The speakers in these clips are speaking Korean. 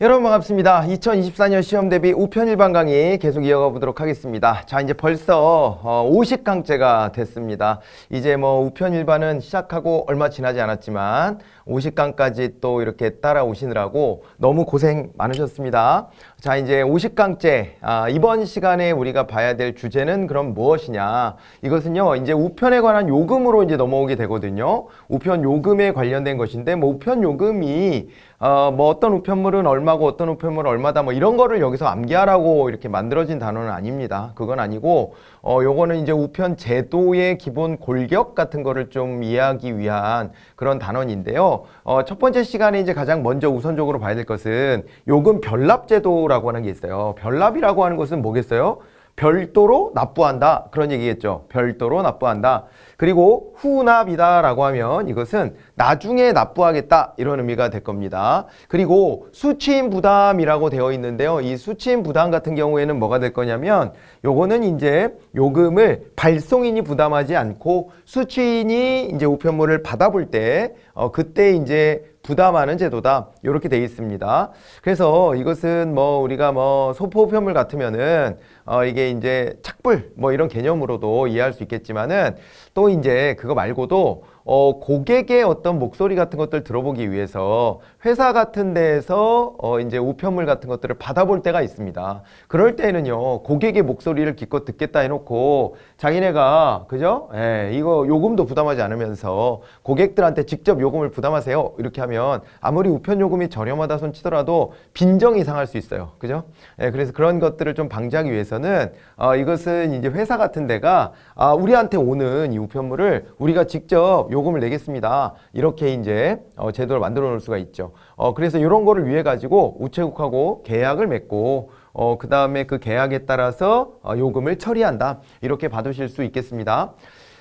여러분 반갑습니다. 2024년 시험 대비 우편 일반 강의 계속 이어가 보도록 하겠습니다. 자, 이제 벌써 50강째가 어, 됐습니다. 이제 뭐 우편 일반은 시작하고 얼마 지나지 않았지만 50강까지 또 이렇게 따라오시느라고 너무 고생 많으셨습니다. 자, 이제 50강째 아, 이번 시간에 우리가 봐야 될 주제는 그럼 무엇이냐? 이것은요, 이제 우편에 관한 요금으로 이제 넘어오게 되거든요. 우편 요금에 관련된 것인데, 뭐 우편 요금이 어, 뭐 어떤 우편물은 얼마고 어떤 우편물은 얼마다 뭐 이런 거를 여기서 암기하라고 이렇게 만들어진 단어는 아닙니다. 그건 아니고 어, 요거는 이제 우편 제도의 기본 골격 같은 거를 좀 이해하기 위한 그런 단원인데요. 어, 첫 번째 시간에 이제 가장 먼저 우선적으로 봐야 될 것은 요금 별납 제도라고 하는 게 있어요. 별납이라고 하는 것은 뭐겠어요? 별도로 납부한다. 그런 얘기겠죠. 별도로 납부한다. 그리고 후납이다라고 하면 이것은 나중에 납부하겠다 이런 의미가 될 겁니다. 그리고 수취인 부담이라고 되어 있는데요. 이 수취인 부담 같은 경우에는 뭐가 될 거냐면 요거는 이제 요금을 발송인이 부담하지 않고 수취인이 이제 우편물을 받아볼 때 어, 그때 이제 부담하는 제도다. 이렇게 돼 있습니다. 그래서 이것은 뭐 우리가 뭐 소포표물 같으면은 어 이게 이제 착불 뭐 이런 개념으로도 이해할 수 있겠지만은 또 이제 그거 말고도 어, 고객의 어떤 목소리 같은 것들 들어보기 위해서 회사 같은 데에서 어, 이제 우편물 같은 것들을 받아볼 때가 있습니다. 그럴 때는요, 고객의 목소리를 기껏 듣겠다 해놓고 자기네가, 그죠? 예, 이거 요금도 부담하지 않으면서 고객들한테 직접 요금을 부담하세요. 이렇게 하면 아무리 우편 요금이 저렴하다 손 치더라도 빈정이 상할 수 있어요. 그죠? 예, 그래서 그런 것들을 좀 방지하기 위해서는 어, 이것은 이제 회사 같은 데가 아, 우리한테 오는 이 우편물을 우리가 직접 요금을 내겠습니다. 이렇게 이제 어, 제도를 만들어 놓을 수가 있죠. 어, 그래서 이런 거를 위해 가지고 우체국하고 계약을 맺고 어, 그 다음에 그 계약에 따라서 어, 요금을 처리한다. 이렇게 받으실 수 있겠습니다.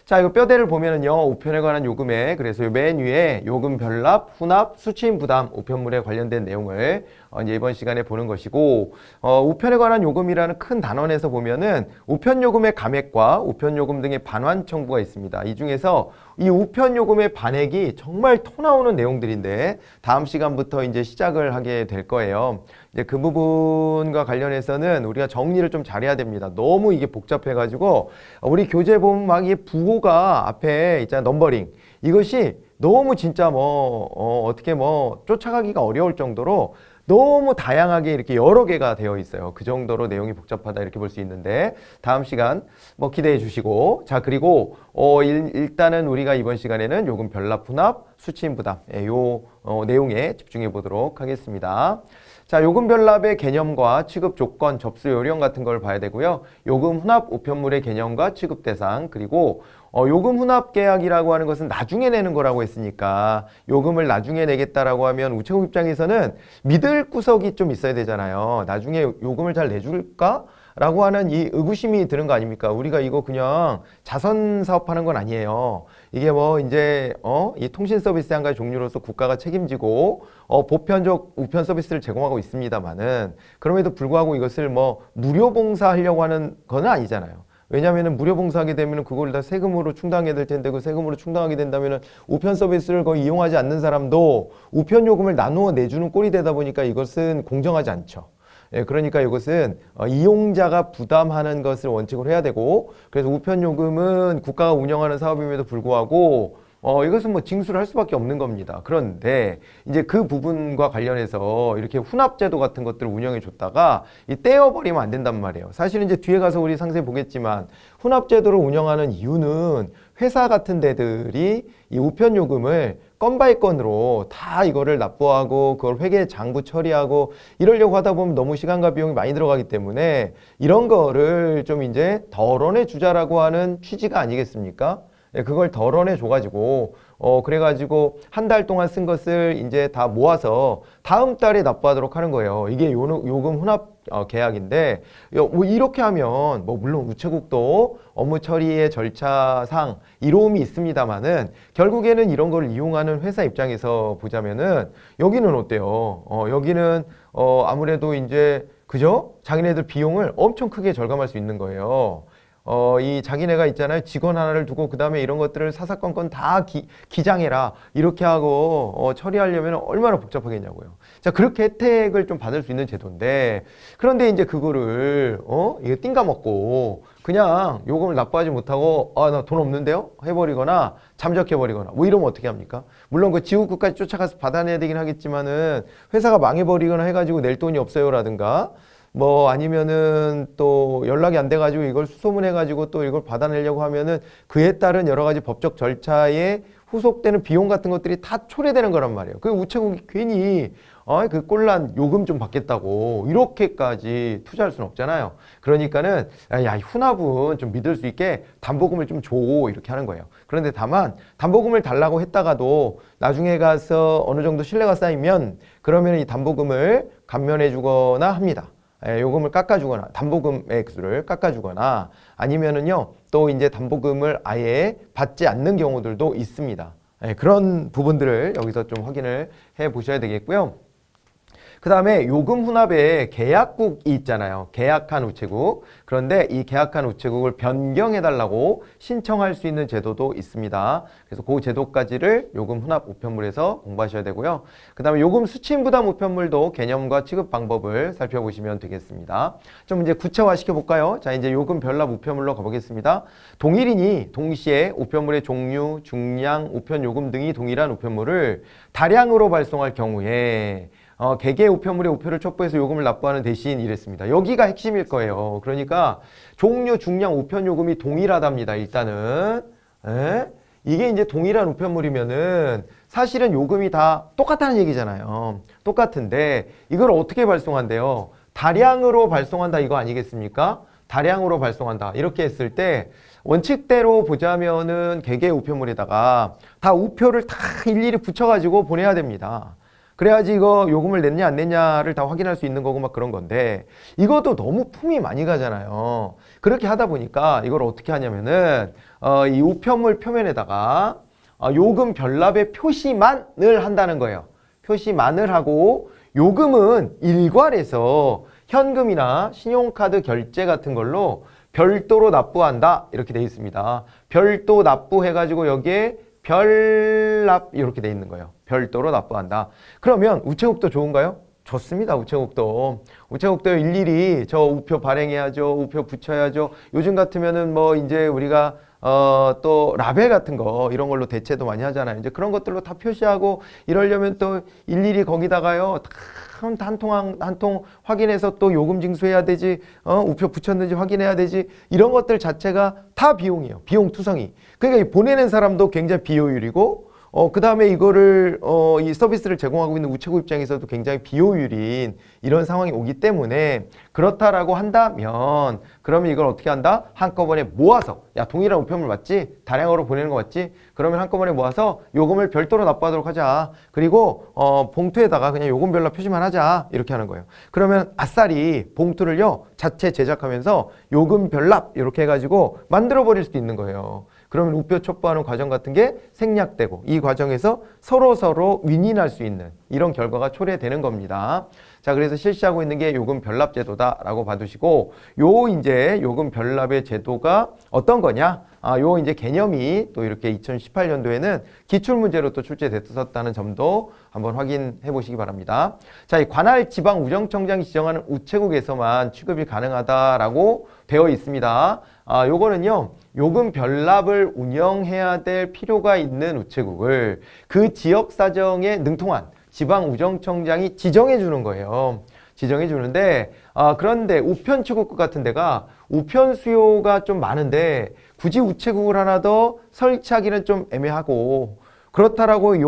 자, 이거 뼈대를 보면은 요우편에 관한 요금에 그래서 맨 위에 요금 별납, 후납, 수취인 부담 우편물에 관련된 내용을 어, 이제 이번 시간에 보는 것이고 어, 우편에 관한 요금이라는 큰 단원에서 보면은 우편 요금의 감액과 우편 요금 등의 반환 청구가 있습니다. 이 중에서 이 우편 요금의 반액이 정말 토 나오는 내용들인데 다음 시간부터 이제 시작을 하게 될 거예요. 이제 그 부분과 관련해서는 우리가 정리를 좀 잘해야 됩니다. 너무 이게 복잡해가지고 우리 교재 보면 막 이 부호가 앞에 있잖아 넘버링 이것이 너무 진짜 뭐 어, 어떻게 뭐 쫓아가기가 어려울 정도로 너무 다양하게 이렇게 여러 개가 되어 있어요. 그 정도로 내용이 복잡하다 이렇게 볼 수 있는데 다음 시간 뭐 기대해 주시고 자 그리고 어 일, 단은 우리가 이번 시간에는 요금 별납 분납 수취인 부담 예, 요 어, 내용에 집중해 보도록 하겠습니다. 자, 요금 별납의 개념과 취급 조건, 접수 요령 같은 걸 봐야 되고요. 요금 혼합 우편물의 개념과 취급 대상, 그리고 어, 요금 혼합 계약이라고 하는 것은 나중에 내는 거라고 했으니까 요금을 나중에 내겠다라고 하면 우체국 입장에서는 믿을 구석이 좀 있어야 되잖아요. 나중에 요금을 잘 내줄까? 라고 하는 이 의구심이 드는 거 아닙니까? 우리가 이거 그냥 자선 사업하는 건 아니에요. 이게 뭐 이제 어? 이 통신 서비스의 한 가지 종류로서 국가가 책임지고 어, 보편적 우편 서비스를 제공하고 있습니다만은 그럼에도 불구하고 이것을 뭐 무료 봉사하려고 하는 건 아니잖아요. 왜냐하면 무료 봉사하게 되면 그걸 다 세금으로 충당해야 될 텐데 그 세금으로 충당하게 된다면 우편 서비스를 거의 이용하지 않는 사람도 우편 요금을 나누어 내주는 꼴이 되다 보니까 이것은 공정하지 않죠. 예, 그러니까 이것은 어, 이용자가 부담하는 것을 원칙으로 해야 되고 그래서 우편 요금은 국가가 운영하는 사업임에도 불구하고 어, 이것은 뭐 징수를 할 수밖에 없는 겁니다. 그런데 이제 그 부분과 관련해서 이렇게 혼합제도 같은 것들을 운영해 줬다가 이 떼어버리면 안 된단 말이에요. 사실 은 이제 뒤에 가서 우리 상세히 보겠지만 혼합제도를 운영하는 이유는 회사 같은 데들이 이 우편 요금을 건 바이 건으로 다 이거를 납부하고 그걸 회계 장부 처리하고 이러려고 하다 보면 너무 시간과 비용이 많이 들어가기 때문에 이런 거를 좀 이제 덜어내 주자라고 하는 취지가 아니겠습니까? 예, 그걸 덜어내 줘가지고 어 그래가지고 한 달 동안 쓴 것을 이제 다 모아서 다음 달에 납부하도록 하는 거예요. 이게 요, 요금 혼합 어, 계약인데 뭐 이렇게 하면 뭐 물론 우체국도 업무 처리의 절차상 이로움이 있습니다만은 결국에는 이런 걸 이용하는 회사 입장에서 보자면은 여기는 어때요? 어, 여기는 어, 아무래도 이제 그죠? 자기네들 비용을 엄청 크게 절감할 수 있는 거예요. 어, 이 자기네가 있잖아요. 직원 하나를 두고 그 다음에 이런 것들을 사사건건 다 기, 기장해라. 이렇게 하고 어, 처리하려면 얼마나 복잡하겠냐고요. 자, 그렇게 혜택을 좀 받을 수 있는 제도인데, 그런데 이제 그거를, 어? 이게 띵가먹고, 그냥 요금을 납부하지 못하고, 아, 나 돈 없는데요? 해버리거나, 잠적해버리거나, 뭐 이러면 어떻게 합니까? 물론 그 지구국까지 쫓아가서 받아내야 되긴 하겠지만은, 회사가 망해버리거나 해가지고 낼 돈이 없어요라든가, 뭐 아니면은 또 연락이 안 돼가지고 이걸 수소문해가지고 또 이걸 받아내려고 하면은 그에 따른 여러 가지 법적 절차에 후속되는 비용 같은 것들이 다 초래되는 거란 말이에요. 그 우체국이 괜히 어, 그 꼴란 요금 좀 받겠다고 이렇게까지 투자할 수는 없잖아요. 그러니까는 야, 후합은좀 믿을 수 있게 담보금을 좀 줘 이렇게 하는 거예요. 그런데 다만 담보금을 달라고 했다가도 나중에 가서 어느 정도 신뢰가 쌓이면 그러면 이 담보금을 감면해 주거나 합니다. 예, 요금을 깎아주거나 담보금의 액수를 깎아주거나 아니면은요 또 이제 담보금을 아예 받지 않는 경우들도 있습니다. 예, 그런 부분들을 여기서 좀 확인을 해 보셔야 되겠고요. 그 다음에 요금 혼합에 계약국이 있잖아요. 계약한 우체국. 그런데 이 계약한 우체국을 변경해달라고 신청할 수 있는 제도도 있습니다. 그래서 그 제도까지를 요금 혼합 우편물에서 공부하셔야 되고요. 그 다음에 요금 수취인 부담 우편물도 개념과 취급 방법을 살펴보시면 되겠습니다. 좀 이제 구체화시켜 볼까요? 자, 이제 요금 별납 우편물로 가보겠습니다. 동일인이 동시에 우편물의 종류, 중량, 우편 요금 등이 동일한 우편물을 다량으로 발송할 경우에 어, 개개 우편물의 우표를 첩부해서 요금을 납부하는 대신 이랬습니다. 여기가 핵심일 거예요. 그러니까 종류, 중량, 우편 요금이 동일하답니다. 일단은 에? 예? 이게 이제 동일한 우편물이면은 사실은 요금이 다 똑같다는 얘기잖아요. 똑같은데 이걸 어떻게 발송한대요? 다량으로 발송한다 이거 아니겠습니까? 다량으로 발송한다 이렇게 했을 때 원칙대로 보자면은 개개 우편물에다가 다 우표를 다 일일이 붙여가지고 보내야 됩니다. 그래야지 이거 요금을 냈냐 안 냈냐를 다 확인할 수 있는 거고 막 그런 건데 이것도 너무 품이 많이 가잖아요. 그렇게 하다 보니까 이걸 어떻게 하냐면은 어, 이 우편물 표면에다가 어, 요금 별납의 표시만을 한다는 거예요. 표시만을 하고 요금은 일괄해서 현금이나 신용카드 결제 같은 걸로 별도로 납부한다 이렇게 돼 있습니다. 별도 납부해가지고 여기에 별납 이렇게 돼 있는 거예요. 별도로 납부한다. 그러면 우체국도 좋은가요? 좋습니다. 우체국도. 우체국도 일일이 저 우표 발행해야죠. 우표 붙여야죠. 요즘 같으면은 뭐 이제 우리가 어, 또 라벨 같은 거 이런 걸로 대체도 많이 하잖아요. 이제 그런 것들로 다 표시하고 이러려면 또 일일이 거기다가요. 한통 한 통 확인해서 또 요금 징수해야 되지. 어, 우표 붙였는지 확인해야 되지. 이런 것들 자체가 다 비용이에요. 비용 투성이. 그러니까 보내는 사람도 굉장히 비효율이고 어, 그 다음에 이거를, 어, 이 서비스를 제공하고 있는 우체국 입장에서도 굉장히 비효율인 이런 상황이 오기 때문에 그렇다라고 한다면 그러면 이걸 어떻게 한다? 한꺼번에 모아서 야, 동일한 우편물 맞지? 다량으로 보내는 거 맞지? 그러면 한꺼번에 모아서 요금을 별도로 납부하도록 하자. 그리고, 어, 봉투에다가 그냥 요금별로 표시만 하자. 이렇게 하는 거예요. 그러면 아싸리 봉투를요, 자체 제작하면서 요금 별납 이렇게 해가지고 만들어 버릴 수도 있는 거예요. 그러면 우표 촉구하는 과정 같은 게 생략되고 이 과정에서 서로 서로 윈윈할 수 있는 이런 결과가 초래되는 겁니다. 자, 그래서 실시하고 있는 게 요금 별납 제도다라고 봐두시고 요 이제 요금 별납의 제도가 어떤 거냐? 아, 요 이제 개념이 또 이렇게 2018년도에는 기출 문제로 또 출제됐었다는 점도 한번 확인해 보시기 바랍니다. 자, 이 관할 지방 우정청장이 지정하는 우체국에서만 취급이 가능하다라고 되어 있습니다. 아, 요거는요. 요금 별납을 운영해야 될 필요가 있는 우체국을 그 지역 사정에 능통한 지방우정청장이 지정해 주는 거예요. 지정해 주는데 아, 그런데 우편 취급국 같은 데가 우편 수요가 좀 많은데 굳이 우체국을 하나 더 설치하기는 좀 애매하고 그렇다라고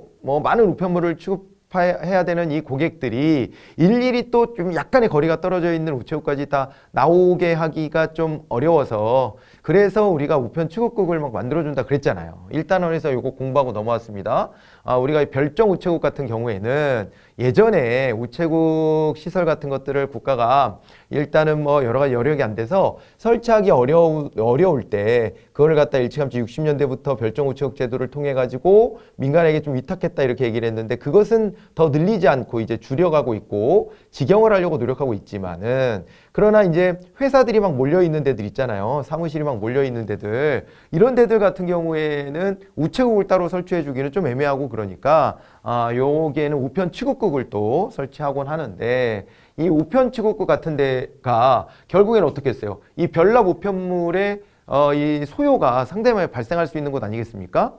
요 뭐 많은 우편물을 취급 해야 되는 이 고객들이 일일이 또 좀 약간의 거리가 떨어져 있는 우체국까지 다 나오게 하기가 좀 어려워서 그래서 우리가 우편 추국국을 막 만들어준다 그랬잖아요. 1단원에서 요거 공부하고 넘어왔습니다. 아, 우리가 별정 우체국 같은 경우에는 예전에 우체국 시설 같은 것들을 국가가 일단은 뭐 여러 가지 여력이 안 돼서 설치하기 어려우, 어려울 때그거 갖다 일찌감치 60년대부터 별정 우체국 제도를 통해 가지고 민간에게 좀 위탁했다 이렇게 얘기를 했는데 그것은 더 늘리지 않고 이제 줄여가고 있고 지경을 하려고 노력하고 있지만은 그러나 이제 회사들이 막 몰려있는 데들 있잖아요. 사무실이 막 몰려있는 데들. 이런 데들 같은 경우에는 우체국을 따로 설치해주기는 좀 애매하고 그러니까 아, 여기에는 우편 취급국을 또 설치하곤 하는데 이 우편 취급국 같은 데가 결국에는 어떻게 했어요? 이 별납 우편물의 어, 이 소요가 상대방에 발생할 수 있는 곳 아니겠습니까?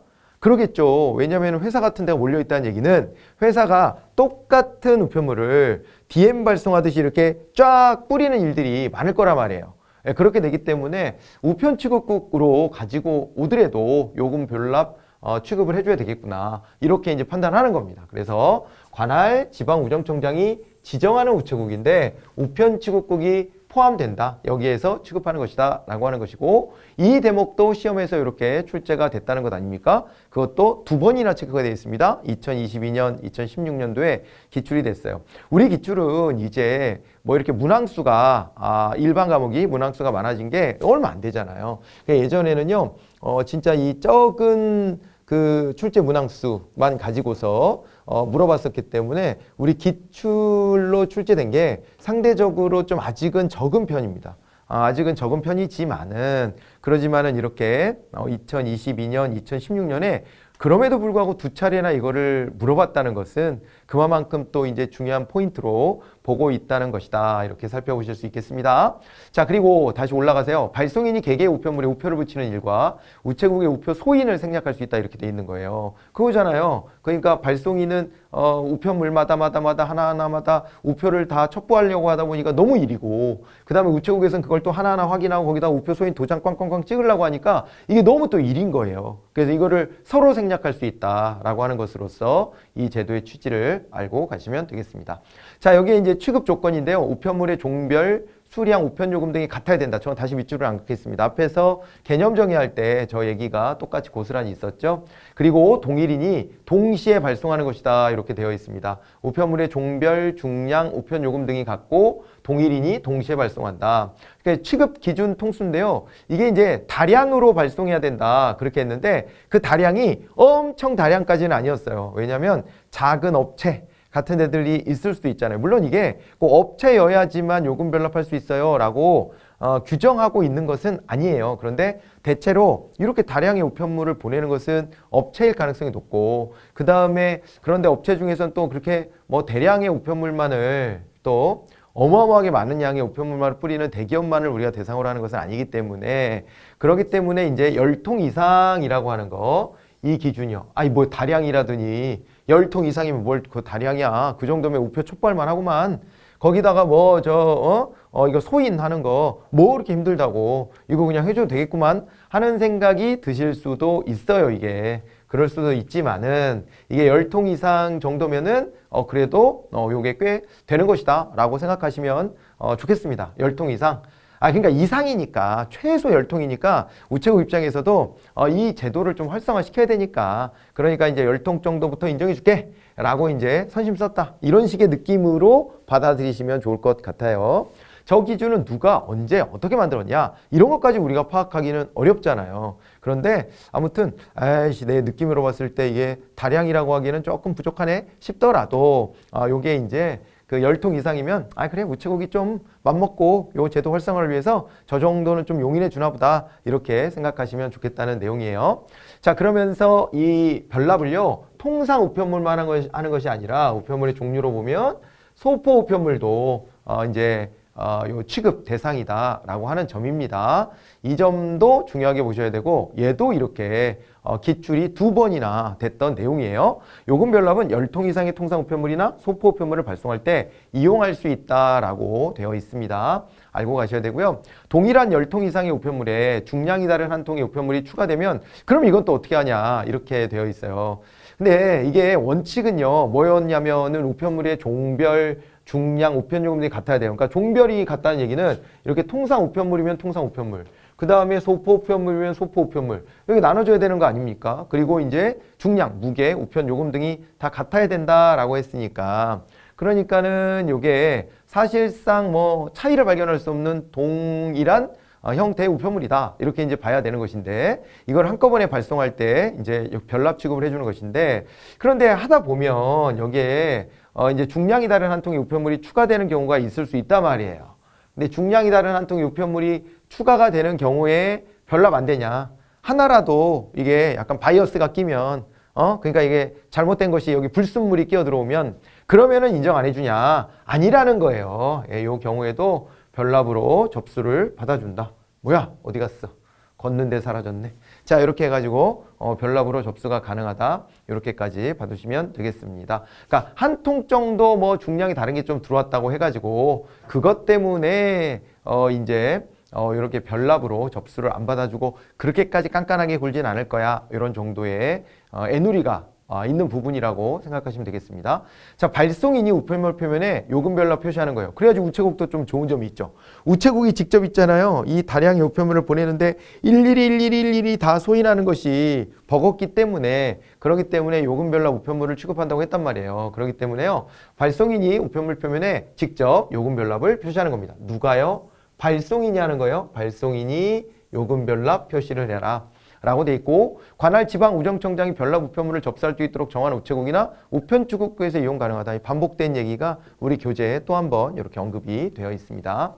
그러겠죠. 왜냐하면 회사 같은 데가 몰려있다는 얘기는 회사가 똑같은 우편물을 DM 발송하듯이 이렇게 쫙 뿌리는 일들이 많을 거란 말이에요. 예, 그렇게 되기 때문에 우편 취급국으로 가지고 오더라도 요금 별납 어, 취급을 해줘야 되겠구나 이렇게 이제 판단하는 겁니다. 그래서 관할 지방우정청장이 지정하는 우체국인데 우편 취급국이 포함된다. 여기에서 취급하는 것이다. 라고 하는 것이고 이 대목도 시험에서 이렇게 출제가 됐다는 것 아닙니까? 그것도 두 번이나 체크가 되어 있습니다. 2022년, 2016년도에 기출이 됐어요. 우리 기출은 이제 뭐 이렇게 문항수가 아, 일반 과목이 문항수가 많아진 게 얼마 안 되잖아요. 그 예전에는요. 어, 진짜 이 적은 그 출제 문항수만 가지고서 어, 물어봤었기 때문에 우리 기출로 출제된 게 상대적으로 좀 아직은 적은 편입니다. 아, 아직은 적은 편이지만은 그러지만은 이렇게 어, 2022년, 2016년에 그럼에도 불구하고 두 차례나 이거를 물어봤다는 것은 그만큼 또 이제 중요한 포인트로 보고 있다는 것이다. 이렇게 살펴보실 수 있겠습니다. 자, 그리고 다시 올라가세요. 발송인이 개개의 우편물에 우표를 붙이는 일과 우체국의 우표 소인을 생략할 수 있다. 이렇게 돼 있는 거예요. 그거잖아요. 그러니까 발송인은 어, 우편물마다 마다마다 하나하나마다 우표를 다 첩보하려고 하다 보니까 너무 일이고 그다음에 우체국에서는 그걸 또 하나하나 확인하고 거기다 우표 소인 도장 꽝꽝꽝 찍으려고 하니까 이게 너무 또 일인 거예요. 그래서 이거를 서로 생략할 수 있다라고 하는 것으로서 이 제도의 취지를 알고 가시면 되겠습니다. 자, 여기에 이제 취급 조건인데요. 우편물의 종별, 수량, 우편 요금 등이 같아야 된다. 저는 다시 밑줄을 안 긋겠습니다. 앞에서 개념 정의할 때 저 얘기가 똑같이 고스란히 있었죠. 그리고 동일인이 동시에 발송하는 것이다. 이렇게 되어 있습니다. 우편물의 종별, 중량, 우편 요금 등이 같고 동일인이 동시에 발송한다. 그러니까 취급 기준 통수인데요. 이게 이제 다량으로 발송해야 된다. 그렇게 했는데 그 다량이 엄청 다량까지는 아니었어요. 왜냐하면 작은 업체 같은 애들이 있을 수도 있잖아요. 물론 이게 그 업체여야지만 요금 별납할 수 있어요. 라고 어, 규정하고 있는 것은 아니에요. 그런데 대체로 이렇게 다량의 우편물을 보내는 것은 업체일 가능성이 높고 그 다음에 그런데 업체 중에서는 또 그렇게 뭐 대량의 우편물만을 또 어마어마하게 많은 양의 우편물만을 뿌리는 대기업만을 우리가 대상으로 하는 것은 아니기 때문에 그렇기 때문에 이제 열통 이상이라고 하는 거 이 기준이요. 아니 뭐 다량이라더니 열통 이상이면 뭘 그 다량이야. 그 정도면 우표 촉발만 하고만 거기다가 뭐 저 어? 어 이거 소인하는 거 뭐이렇게 힘들다고 이거 그냥 해줘도 되겠구만 하는 생각이 드실 수도 있어요 이게 그럴 수도 있지만은 이게 열통 이상 정도면은 어, 그래도 어, 요게 꽤 되는 것이다 라고 생각하시면 어, 좋겠습니다. 열통 이상. 아, 그러니까 이상이니까 최소 열통이니까 우체국 입장에서도 어, 이 제도를 좀 활성화시켜야 되니까 그러니까 이제 열통 정도부터 인정해 줄게 라고 이제 선심 썼다. 이런 식의 느낌으로 받아들이시면 좋을 것 같아요. 저 기준은 누가 언제 어떻게 만들었냐 이런 것까지 우리가 파악하기는 어렵잖아요. 그런데 아무튼 아이씨 내 느낌으로 봤을 때 이게 다량이라고 하기에는 조금 부족하네 싶더라도 아 요게 이제 그열통 이상이면 아 그래 우체국이 좀 맘먹고 요 제도 활성화를 위해서 저 정도는 좀 용인해 주나 보다 이렇게 생각하시면 좋겠다는 내용이에요. 자 그러면서 이 별납을요 통상 우편물만 하는 것이, 아니라 우편물의 종류로 보면 소포 우편물도 어 이제 어, 요 취급 대상이다라고 하는 점입니다. 이 점도 중요하게 보셔야 되고 얘도 이렇게 어, 기출이 두 번이나 됐던 내용이에요. 요금 별납은 열통 이상의 통상 우편물이나 소포 우편물을 발송할 때 이용할 수 있다라고 되어 있습니다. 알고 가셔야 되고요. 동일한 열통 이상의 우편물에 중량이 다른 한 통의 우편물이 추가되면 그럼 이건 또 어떻게 하냐 이렇게 되어 있어요. 근데 이게 원칙은요 뭐였냐면은 우편물의 종별 중량 우편요금들이 같아야 돼요. 그러니까 종별이 같다는 얘기는 이렇게 통상 우편물이면 통상 우편물, 그 다음에 소포 우편물이면 소포 우편물 이렇게 나눠줘야 되는 거 아닙니까? 그리고 이제 중량, 무게, 우편 요금 등이 다 같아야 된다라고 했으니까 그러니까는 요게 사실상 뭐 차이를 발견할 수 없는 동일한 어, 형태의 우편물이다 이렇게 이제 봐야 되는 것인데 이걸 한꺼번에 발송할 때 이제 별납 취급을 해주는 것인데 그런데 하다 보면 여기에 어, 이제 중량이 다른 한 통의 우편물이 추가되는 경우가 있을 수 있단 말이에요. 근데 중량이 다른 한 통의 우편물이 추가가 되는 경우에 별납 안 되냐. 하나라도 이게 약간 바이어스가 끼면 어? 그러니까 이게 잘못된 것이 여기 불순물이 끼어 들어오면 그러면은 인정 안 해주냐. 아니라는 거예요. 예, 요 경우에도 별납으로 접수를 받아준다. 뭐야? 어디 갔어? 걷는데 사라졌네. 자, 이렇게 해가지고 어, 별납으로 접수가 가능하다. 이렇게까지 받으시면 되겠습니다. 그러니까 한 통 정도 뭐 중량이 다른 게 좀 들어왔다고 해가지고 그것 때문에 어, 이제 어, 이렇게 별납으로 접수를 안 받아주고 그렇게까지 깐깐하게 굴진 않을 거야. 이런 정도의 어, 애누리가 아, 있는 부분이라고 생각하시면 되겠습니다. 자, 발송인이 우편물 표면에 요금별로 표시하는 거예요. 그래야지 우체국도 좀 좋은 점이 있죠. 우체국이 직접 있잖아요. 이 다량의 우편물을 보내는데 일일이 일일이 일일이 다 소인하는 것이 버겁기 때문에 그렇기 때문에 요금별로 우편물을 취급한다고 했단 말이에요. 그렇기 때문에요. 발송인이 우편물 표면에 직접 요금별납을 표시하는 겁니다. 누가요? 발송인이 하는 거예요. 발송인이 요금별납 표시를 해라. 라고 돼 있고 관할 지방 우정청장이 별나 우편물을 접수할 수 있도록 정한 우체국이나 우편출국구에서 이용 가능하다. 이 반복된 얘기가 우리 교재에 또 한 번 이렇게 언급이 되어 있습니다.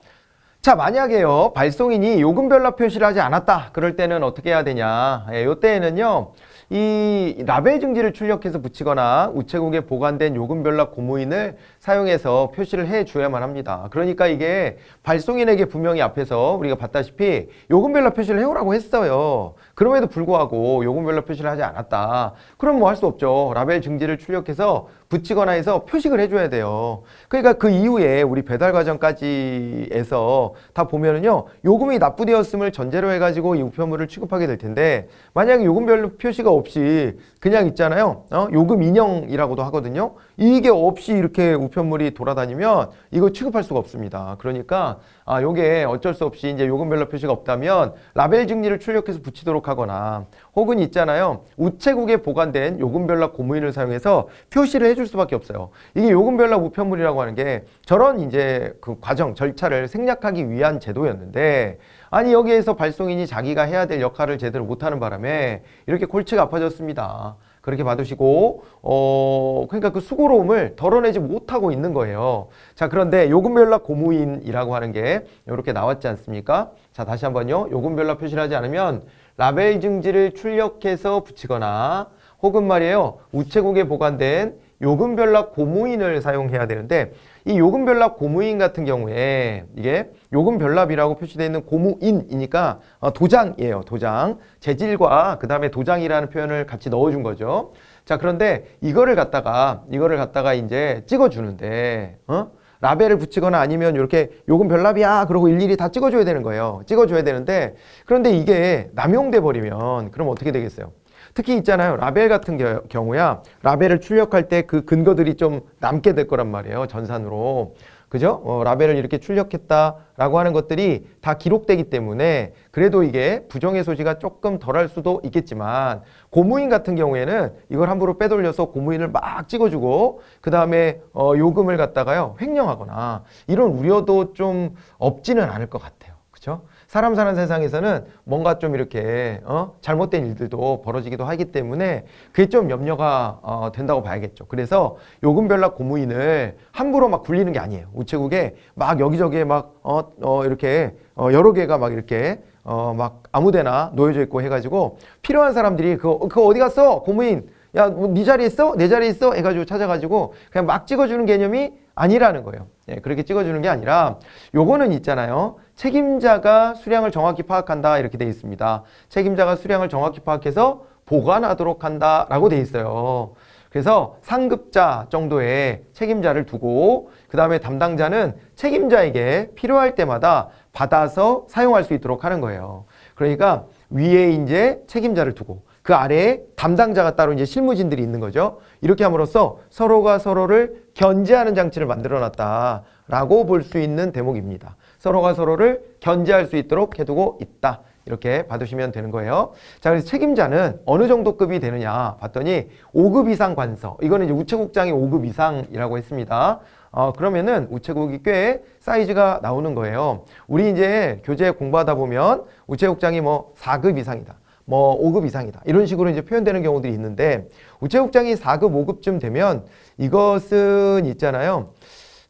자 만약에요 발송인이 요금별로 표시를 하지 않았다 그럴 때는 어떻게 해야 되냐 예, 요때에는요 이 라벨 증지를 출력해서 붙이거나 우체국에 보관된 요금별로 고무인을 사용해서 표시를 해줘야만 합니다. 그러니까 이게 발송인에게 분명히 앞에서 우리가 봤다시피 요금별로 표시를 해오라고 했어요. 그럼에도 불구하고 요금별로 표시를 하지 않았다. 그럼 뭐 할 수 없죠. 라벨 증지를 출력해서 붙이거나 해서 표식을 해줘야 돼요. 그러니까 그 이후에 우리 배달 과정까지에서 다 보면은요. 요금이 납부되었음을 전제로 해가지고 이 우편물을 취급하게 될 텐데 만약에 요금별로 표시가 없이 그냥 있잖아요. 어? 요금 인형이라고도 하거든요. 이게 없이 이렇게 우편 우편물이 돌아다니면 이거 취급할 수가 없습니다. 그러니까 아 요게 어쩔 수 없이 이제 요금별로 표시가 없다면 라벨 증리를 출력해서 붙이도록 하거나 혹은 있잖아요. 우체국에 보관된 요금별락 고무인을 사용해서 표시를 해줄 수밖에 없어요. 이게 요금별락 우편물이라고 하는 게 저런 이제 그 과정 절차를 생략하기 위한 제도였는데 아니 여기에서 발송인이 자기가 해야 될 역할을 제대로 못하는 바람에 이렇게 골치가 아파졌습니다. 그렇게 받으시고 어 그러니까 그 수고로움을 덜어내지 못하고 있는 거예요. 자 그런데 요금별락 고무인이라고 하는 게 이렇게 나왔지 않습니까? 자 다시 한번요. 요금별락 표시를 하지 않으면 라벨 증지를 출력해서 붙이거나 혹은 말이에요. 우체국에 보관된 요금별락 고무인을 사용해야 되는데 이 요금 별납 고무인 같은 경우에 이게 요금 별납이라고 표시되어 있는 고무인이니까 어, 도장이에요. 도장. 재질과 그 다음에 도장이라는 표현을 같이 넣어준 거죠. 자 그런데 이거를 갖다가 이거를 갖다가 이제 찍어주는데 어? 라벨을 붙이거나 아니면 이렇게 요금 별납이야 그러고 일일이 다 찍어줘야 되는 거예요. 찍어줘야 되는데 그런데 이게 남용돼 버리면 그럼 어떻게 되겠어요? 특히 있잖아요. 라벨 같은 겨, 경우야 라벨을 출력할 때 그 근거들이 좀 남게 될 거란 말이에요. 전산으로. 그죠? 어, 라벨을 이렇게 출력했다라고 하는 것들이 다 기록되기 때문에 그래도 이게 부정의 소지가 조금 덜할 수도 있겠지만 고무인 같은 경우에는 이걸 함부로 빼돌려서 고무인을 막 찍어주고 그 다음에 어, 요금을 갖다가요 횡령하거나 이런 우려도 좀 없지는 않을 것 같아요. 그죠? 사람 사는 세상에서는 뭔가 좀 이렇게 어? 잘못된 일들도 벌어지기도 하기 때문에 그게 좀 염려가 어, 된다고 봐야겠죠. 그래서 요금별락 고무인을 함부로 막 굴리는 게 아니에요. 우체국에 막 여기저기에 막 어, 어, 이렇게 어, 여러 개가 막 이렇게 어, 막 아무데나 놓여져 있고 해가지고 필요한 사람들이 그거, 어, 그거 어디 갔어? 고무인 야, 뭐, 네 자리 있어? 내 자리 있어? 해가지고 찾아가지고 그냥 막 찍어주는 개념이 아니라는 거예요. 예, 그렇게 찍어주는 게 아니라 요거는 있잖아요. 책임자가 수량을 정확히 파악한다 이렇게 돼 있습니다. 책임자가 수량을 정확히 파악해서 보관하도록 한다라고 돼 있어요. 그래서 상급자 정도의 책임자를 두고 그 다음에 담당자는 책임자에게 필요할 때마다 받아서 사용할 수 있도록 하는 거예요. 그러니까 위에 이제 책임자를 두고 그 아래에 담당자가 따로 이제 실무진들이 있는 거죠. 이렇게 함으로써 서로가 서로를 견제하는 장치를 만들어놨다라고 볼 수 있는 대목입니다. 서로가 서로를 견제할 수 있도록 해두고 있다. 이렇게 받으시면 되는 거예요. 자, 그래서 책임자는 어느 정도 급이 되느냐 봤더니 5급 이상 관서. 이거는 이제 우체국장이 5급 이상이라고 했습니다. 어, 그러면은 우체국이 꽤 사이즈가 나오는 거예요. 우리 이제 교재 공부하다 보면 우체국장이 뭐 4급 이상이다. 뭐 5급 이상이다. 이런 식으로 이제 표현되는 경우들이 있는데 우체국장이 4급, 5급쯤 되면 이것은 있잖아요.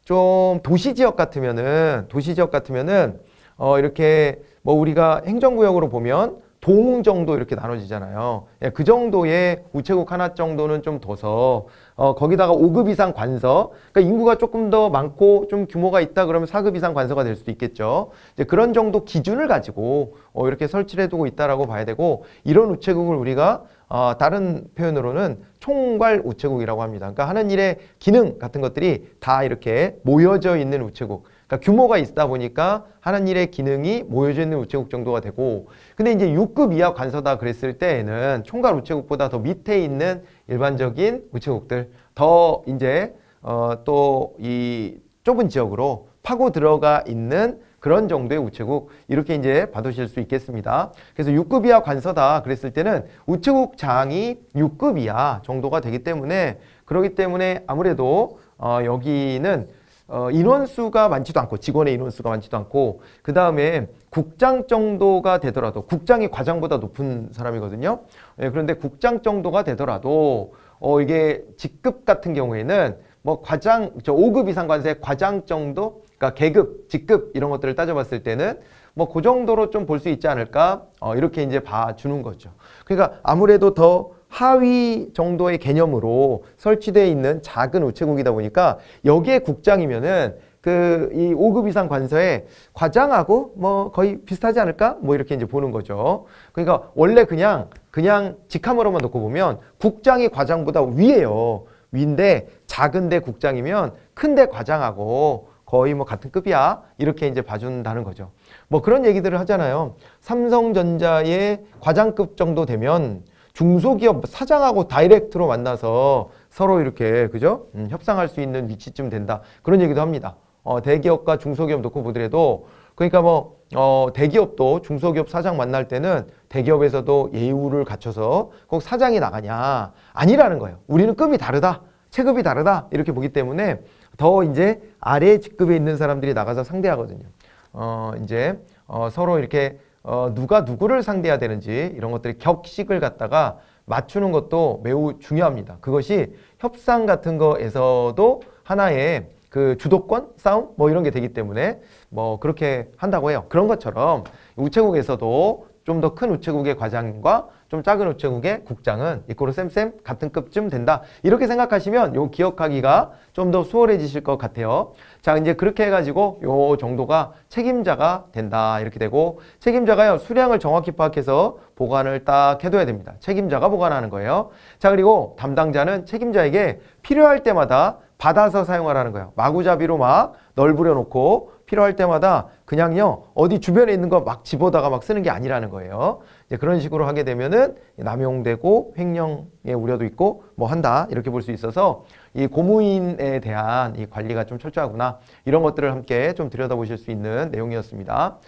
좀 도시 지역 같으면은 도시 지역 같으면은 어 이렇게 뭐 우리가 행정구역으로 보면 도홍 정도 이렇게 나눠지잖아요. 예, 그 정도의 우체국 하나 정도는 좀 둬서 어, 거기다가 5급 이상 관서 그러니까 인구가 조금 더 많고 좀 규모가 있다 그러면 4급 이상 관서가 될 수도 있겠죠. 이제 그런 정도 기준을 가지고 어, 이렇게 설치를 해두고 있다라고 봐야 되고 이런 우체국을 우리가 어, 다른 표현으로는 총괄 우체국이라고 합니다. 그러니까 하는 일의 기능 같은 것들이 다 이렇게 모여져 있는 우체국. 그러니까 규모가 있다 보니까 하는 일의 기능이 모여져 있는 우체국 정도가 되고 근데 이제 6급 이하 관서다 그랬을 때에는 총괄 우체국보다 더 밑에 있는 일반적인 우체국들 더 이제 어, 또 이 좁은 지역으로 파고 들어가 있는 그런 정도의 우체국 이렇게 이제 받으실수 있겠습니다. 그래서 6급 이하 관서다 그랬을 때는 우체국 장이 6급 이하 정도가 되기 때문에 그러기 때문에 아무래도 어, 여기는 어, 인원수가 많지도 않고 직원의 인원수가 많지도 않고 그 다음에 국장 정도가 되더라도 국장이 과장보다 높은 사람이거든요. 예, 그런데 국장 정도가 되더라도 어, 이게 직급 같은 경우에는 뭐 과장 저 5급 이상 관세 과장 정도 그러니까 계급, 직급 이런 것들을 따져봤을 때는 뭐 그 정도로 좀 볼 수 있지 않을까 어, 이렇게 이제 봐주는 거죠. 그러니까 아무래도 더 하위 정도의 개념으로 설치되어 있는 작은 우체국이다 보니까 여기에 국장이면은 그 이 5급 이상 관서에 과장하고 뭐 거의 비슷하지 않을까? 뭐 이렇게 이제 보는 거죠. 그러니까 원래 그냥 그냥 직함으로만 놓고 보면 국장이 과장보다 위에요 위인데 작은데 국장이면 큰데 과장하고 거의 뭐 같은 급이야 이렇게 이제 봐준다는 거죠. 뭐 그런 얘기들을 하잖아요. 삼성전자의 과장급 정도 되면 중소기업 사장하고 다이렉트로 만나서 서로 이렇게 그죠 음, 협상할 수 있는 위치쯤 된다 그런 얘기도 합니다. 어, 대기업과 중소기업 놓고 보더라도 그러니까 뭐 어, 대기업도 중소기업 사장 만날 때는 대기업에서도 예우를 갖춰서 꼭 사장이 나가냐 아니라는 거예요. 우리는 급이 다르다 체급이 다르다 이렇게 보기 때문에 더 이제 아래 직급에 있는 사람들이 나가서 상대하거든요. 어, 이제 어, 서로 이렇게 어, 누가 누구를 상대해야 되는지 이런 것들이 격식을 갖다가 맞추는 것도 매우 중요합니다. 그것이 협상 같은 거에서도 하나의 그 주도권 싸움 뭐 이런 게 되기 때문에 뭐 그렇게 한다고 해요. 그런 것처럼 우체국에서도 좀더큰 우체국의 과장과 좀 작은 우체국의 국장은 이코로 쌤쌤 같은 급쯤 된다. 이렇게 생각하시면 요 기억하기가 좀 더 수월해지실 것 같아요. 자 이제 그렇게 해가지고 요 정도가 책임자가 된다 이렇게 되고 책임자가요 수량을 정확히 파악해서 보관을 딱 해둬야 됩니다. 책임자가 보관하는 거예요. 자 그리고 담당자는 책임자에게 필요할 때마다 받아서 사용하라는 거예요. 마구잡이로 막 널브려 놓고 필요할 때마다 그냥요 어디 주변에 있는 거 막 집어다가 막 쓰는 게 아니라는 거예요. 이제 그런 식으로 하게 되면은 남용되고 횡령의 우려도 있고 뭐 한다 이렇게 볼 수 있어서 이 고무인에 대한 이 관리가 좀 철저하구나 이런 것들을 함께 좀 들여다보실 수 있는 내용이었습니다.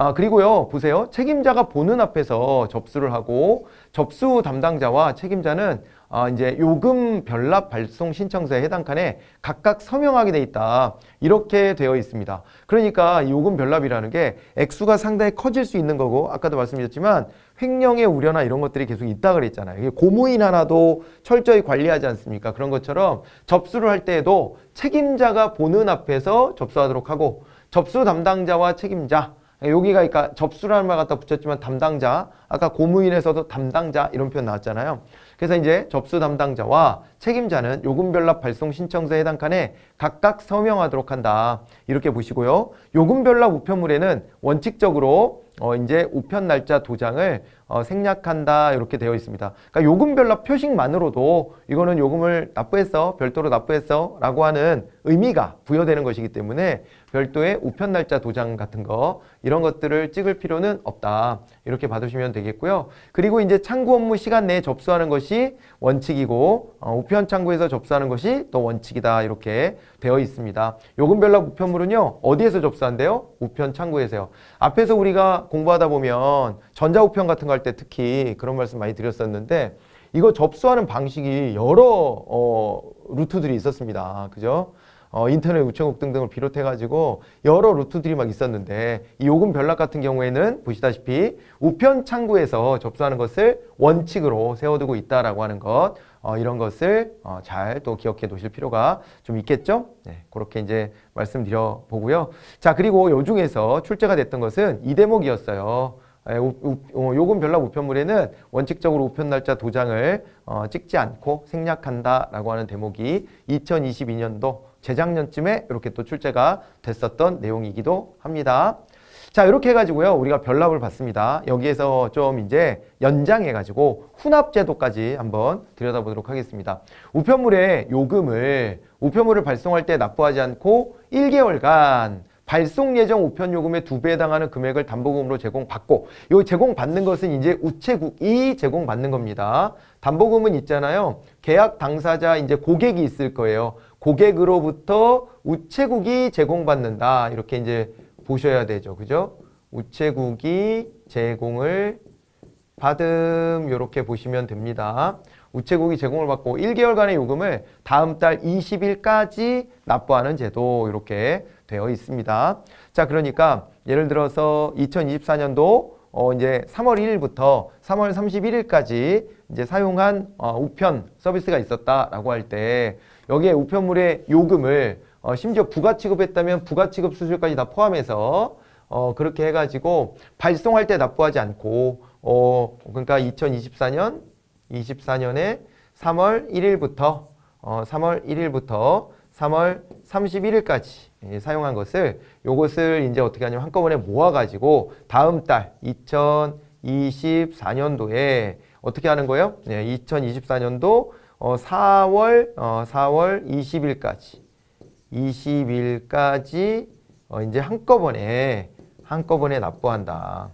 아, 그리고요, 보세요. 책임자가 보는 앞에서 접수를 하고 접수 담당자와 책임자는 어, 이제 요금 별납 발송 신청서에 해당 칸에 각각 서명하게 돼 있다. 이렇게 되어 있습니다. 그러니까 요금 별납이라는 게 액수가 상당히 커질 수 있는 거고 아까도 말씀드렸지만 횡령의 우려나 이런 것들이 계속 있다 그랬잖아요. 고무인 하나도 철저히 관리하지 않습니까? 그런 것처럼 접수를 할 때에도 책임자가 보는 앞에서 접수하도록 하고 접수 담당자와 책임자 여기가 그러니까 접수라는 말 갖다 붙였지만 담당자 아까 고무인에서도 담당자 이런 표현 나왔잖아요. 그래서 이제 접수 담당자와 책임자는 요금별납 발송 신청서 해당 칸에 각각 서명하도록 한다. 이렇게 보시고요. 요금별납 우편물에는 원칙적으로 어 이제 우편 날짜 도장을 어 생략한다 이렇게 되어 있습니다. 그러니까 요금별납 표식만으로도 이거는 요금을 납부했어 별도로 납부했어 라고 하는 의미가 부여되는 것이기 때문에 별도의 우편 날짜 도장 같은 거 이런 것들을 찍을 필요는 없다. 이렇게 받으시면 되겠고요. 그리고 이제 창구 업무 시간 내에 접수하는 것이 원칙이고 어, 우편 창구에서 접수하는 것이 또 원칙이다. 이렇게 되어 있습니다. 요금별락 우편물은요. 어디에서 접수한대요? 우편 창구에서요. 앞에서 우리가 공부하다 보면 전자우편 같은 거 할 때 특히 그런 말씀 많이 드렸었는데 이거 접수하는 방식이 여러 어, 루트들이 있었습니다. 그죠? 어, 인터넷 우체국 등등을 비롯해가지고 여러 루트들이 막 있었는데 이 요금 변락 같은 경우에는 보시다시피 우편 창구에서 접수하는 것을 원칙으로 세워두고 있다라고 하는 것 어, 이런 것을 어, 잘 또 기억해 놓으실 필요가 좀 있겠죠? 네, 그렇게 이제 말씀드려 보고요. 자 그리고 요 중에서 출제가 됐던 것은 이 대목이었어요. 예, 어, 요금 별락 우편물에는 원칙적으로 우편 날짜 도장을 어, 찍지 않고 생략한다라고 하는 대목이 2022년도 재작년쯤에 이렇게 또 출제가 됐었던 내용이기도 합니다. 자 이렇게 해가지고요 우리가 별납을 봤습니다. 여기에서 좀 이제 연장해가지고 혼합제도까지 한번 들여다보도록 하겠습니다. 우편물의 요금을 우편물을 발송할 때 납부하지 않고 1개월간 발송 예정 우편 요금의 두 배에 해당하는 금액을 담보금으로 제공받고 이 제공받는 것은 이제 우체국이 제공받는 겁니다. 담보금은 있잖아요. 계약 당사자 이제 고객이 있을 거예요. 고객으로부터 우체국이 제공받는다. 이렇게 이제 보셔야 되죠. 그죠? 우체국이 제공을 받음 이렇게 보시면 됩니다. 우체국이 제공을 받고 1개월간의 요금을 다음 달 20일까지 납부하는 제도 이렇게 되어 있습니다. 자 그러니까 예를 들어서 2024년도 어 이제 3월 1일부터 3월 31일까지 이제 사용한 어 우편 서비스가 있었다라고 할때 여기에 우편물의 요금을 어, 심지어 부가 취급했다면 부가 취급 수수료까지 다 포함해서 어, 그렇게 해가지고 발송할 때 납부하지 않고 어, 그러니까 2024년 24년에 3월 1일부터 어, 3월 1일부터 3월 31일까지 예, 사용한 것을 요것을 이제 어떻게 하냐면 한꺼번에 모아가지고 다음 달 2024년도에 어떻게 하는 거예요? 예, 2024년도 어, 4월 어, 4월 20일까지 20일까지 어, 이제 한꺼번에 한꺼번에 납부한다.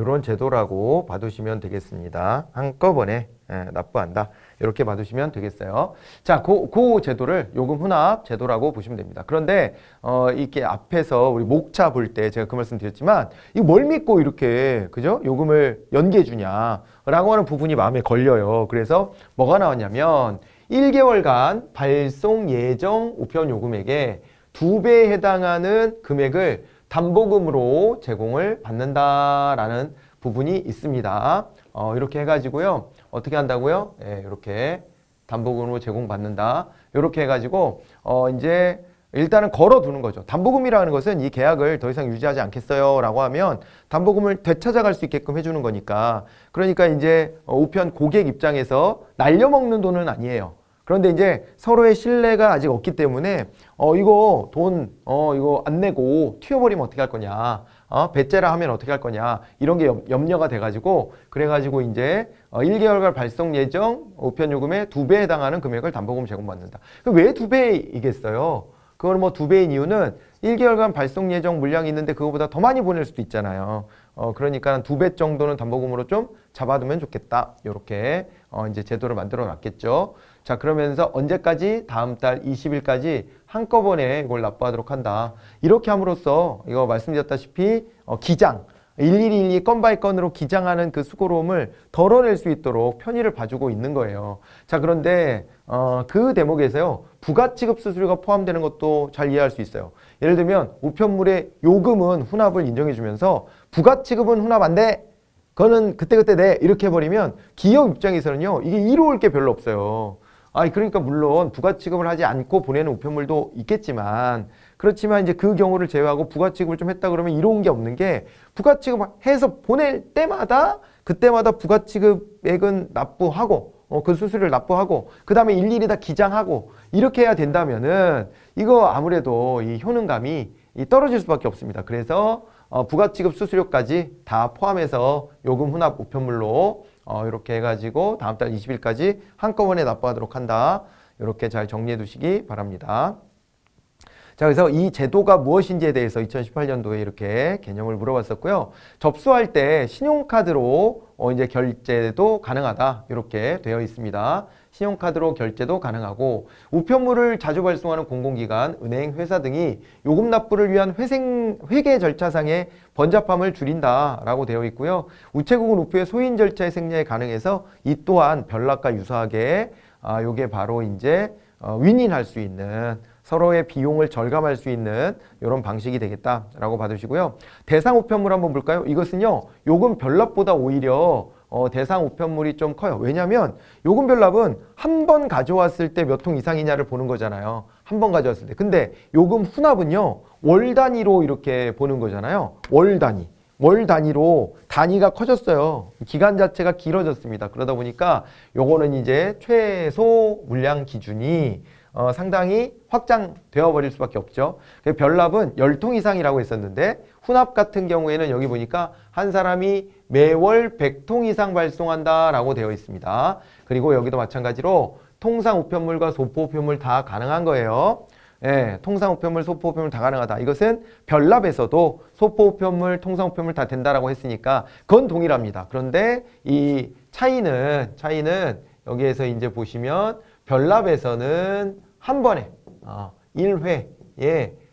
이런 제도라고 봐두시면 되겠습니다. 한꺼번에 예, 납부한다. 이렇게 봐두시면 되겠어요. 자, 고, 고 제도를 요금 혼합 제도라고 보시면 됩니다. 그런데 어, 이게 앞에서 우리 목차 볼 때 제가 그 말씀 드렸지만 이거 뭘 믿고 이렇게 그죠? 요금을 연계해 주냐라고 하는 부분이 마음에 걸려요. 그래서 뭐가 나왔냐면 1개월간 발송 예정 우편 요금액에 두 배에 해당하는 금액을 담보금으로 제공을 받는다라는 부분이 있습니다. 어, 이렇게 해가지고요. 어떻게 한다고요? 예, 이렇게 담보금으로 제공받는다. 이렇게 해가지고 어, 이제 일단은 걸어두는 거죠. 담보금이라는 것은 이 계약을 더 이상 유지하지 않겠어요 라고 하면 담보금을 되찾아갈 수 있게끔 해주는 거니까 그러니까 이제 우편 고객 입장에서 날려먹는 돈은 아니에요. 그런데 이제 서로의 신뢰가 아직 없기 때문에 어 이거 돈 어 이거 안 내고 튀어버리면 어떻게 할 거냐 어 배째라 하면 어떻게 할 거냐 이런 게 염, 려가 돼가지고 그래가지고 이제 어 1개월간 발송 예정 우편 요금의 두 배에 해당하는 금액을 담보금 제공받는다. 그 왜 두 배이겠어요? 그걸 뭐두 배인 이유는 1개월간 발송 예정 물량이 있는데 그거보다 더 많이 보낼 수도 있잖아요. 어 그러니까 두배 정도는 담보금으로 좀 잡아두면 좋겠다. 이렇게 어 이제 제도를 만들어 놨겠죠. 자 그러면서 언제까지 다음 달 20일까지 한꺼번에 이걸 납부하도록 한다. 이렇게 함으로써 이거 말씀드렸다시피 어, 기장 1112 건바이 건으로 기장하는 그 수고로움을 덜어낼 수 있도록 편의를 봐주고 있는 거예요. 자 그런데 어, 그 대목에서요. 부가지급 수수료가 포함되는 것도 잘 이해할 수 있어요. 예를 들면 우편물의 요금은 혼합을 인정해주면서 부가지급은 혼합 안 돼! 그거는 그때그때 내 이렇게 해버리면 기업 입장에서는요. 이게 이로울 게 별로 없어요. 아, 그러니까 물론 부가 취급을 하지 않고 보내는 우편물도 있겠지만 그렇지만 이제 그 경우를 제외하고 부가 취급을 좀 했다 그러면 이로운 게 없는 게 부가 취급해서 보낼 때마다 그때마다 부가 취급액은 납부하고 어, 그 수수료를 납부하고 그 다음에 일일이 다 기장하고 이렇게 해야 된다면은 이거 아무래도 이 효능감이 이 떨어질 수밖에 없습니다. 그래서 어, 부가취급 수수료까지 다 포함해서 요금 혼합 우편물로 어, 이렇게 해가지고 다음 달 20일까지 한꺼번에 납부하도록 한다. 이렇게 잘 정리해 두시기 바랍니다. 자, 그래서 이 제도가 무엇인지에 대해서 2018년도에 이렇게 개념을 물어봤었고요. 접수할 때 신용카드로 어, 이제 결제도 가능하다. 이렇게 되어 있습니다. 신용카드로 결제도 가능하고 우편물을 자주 발송하는 공공기관, 은행, 회사 등이 요금 납부를 위한 회생, 회계 절차상의 번잡함을 줄인다라고 되어 있고요. 우체국은 우표의 소인 절차의 생략이 가능해서 이 또한 별락과 유사하게 아, 요게 바로 이제 어, 윈윈할 수 있는 서로의 비용을 절감할 수 있는 이런 방식이 되겠다라고 받으시고요 대상 우편물 한번 볼까요? 이것은요. 요금 별납보다 오히려 어, 대상 우편물이 좀 커요. 왜냐하면 요금 별납은 한 번 가져왔을 때 몇 통 이상이냐를 보는 거잖아요. 한 번 가져왔을 때. 근데 요금 혼납은요월 단위로 이렇게 보는 거잖아요. 월 단위. 월 단위로 단위가 커졌어요. 기간 자체가 길어졌습니다. 그러다 보니까 요거는 이제 최소 물량 기준이 어, 상당히 확장되어 버릴 수밖에 없죠. 그 별납은 열 통 이상이라고 했었는데 혼합 같은 경우에는 여기 보니까 한 사람이 매월 백 통 이상 발송한다라고 되어 있습니다. 그리고 여기도 마찬가지로 통상 우편물과 소포 우편물 다 가능한 거예요. 예, 통상 우편물, 소포 우편물 다 가능하다. 이것은 별납에서도 소포 우편물, 통상 우편물 다 된다라고 했으니까 그건 동일합니다. 그런데 이 차이는 차이는 여기에서 이제 보시면 별납에서는 한 번에 어, 아, 1회에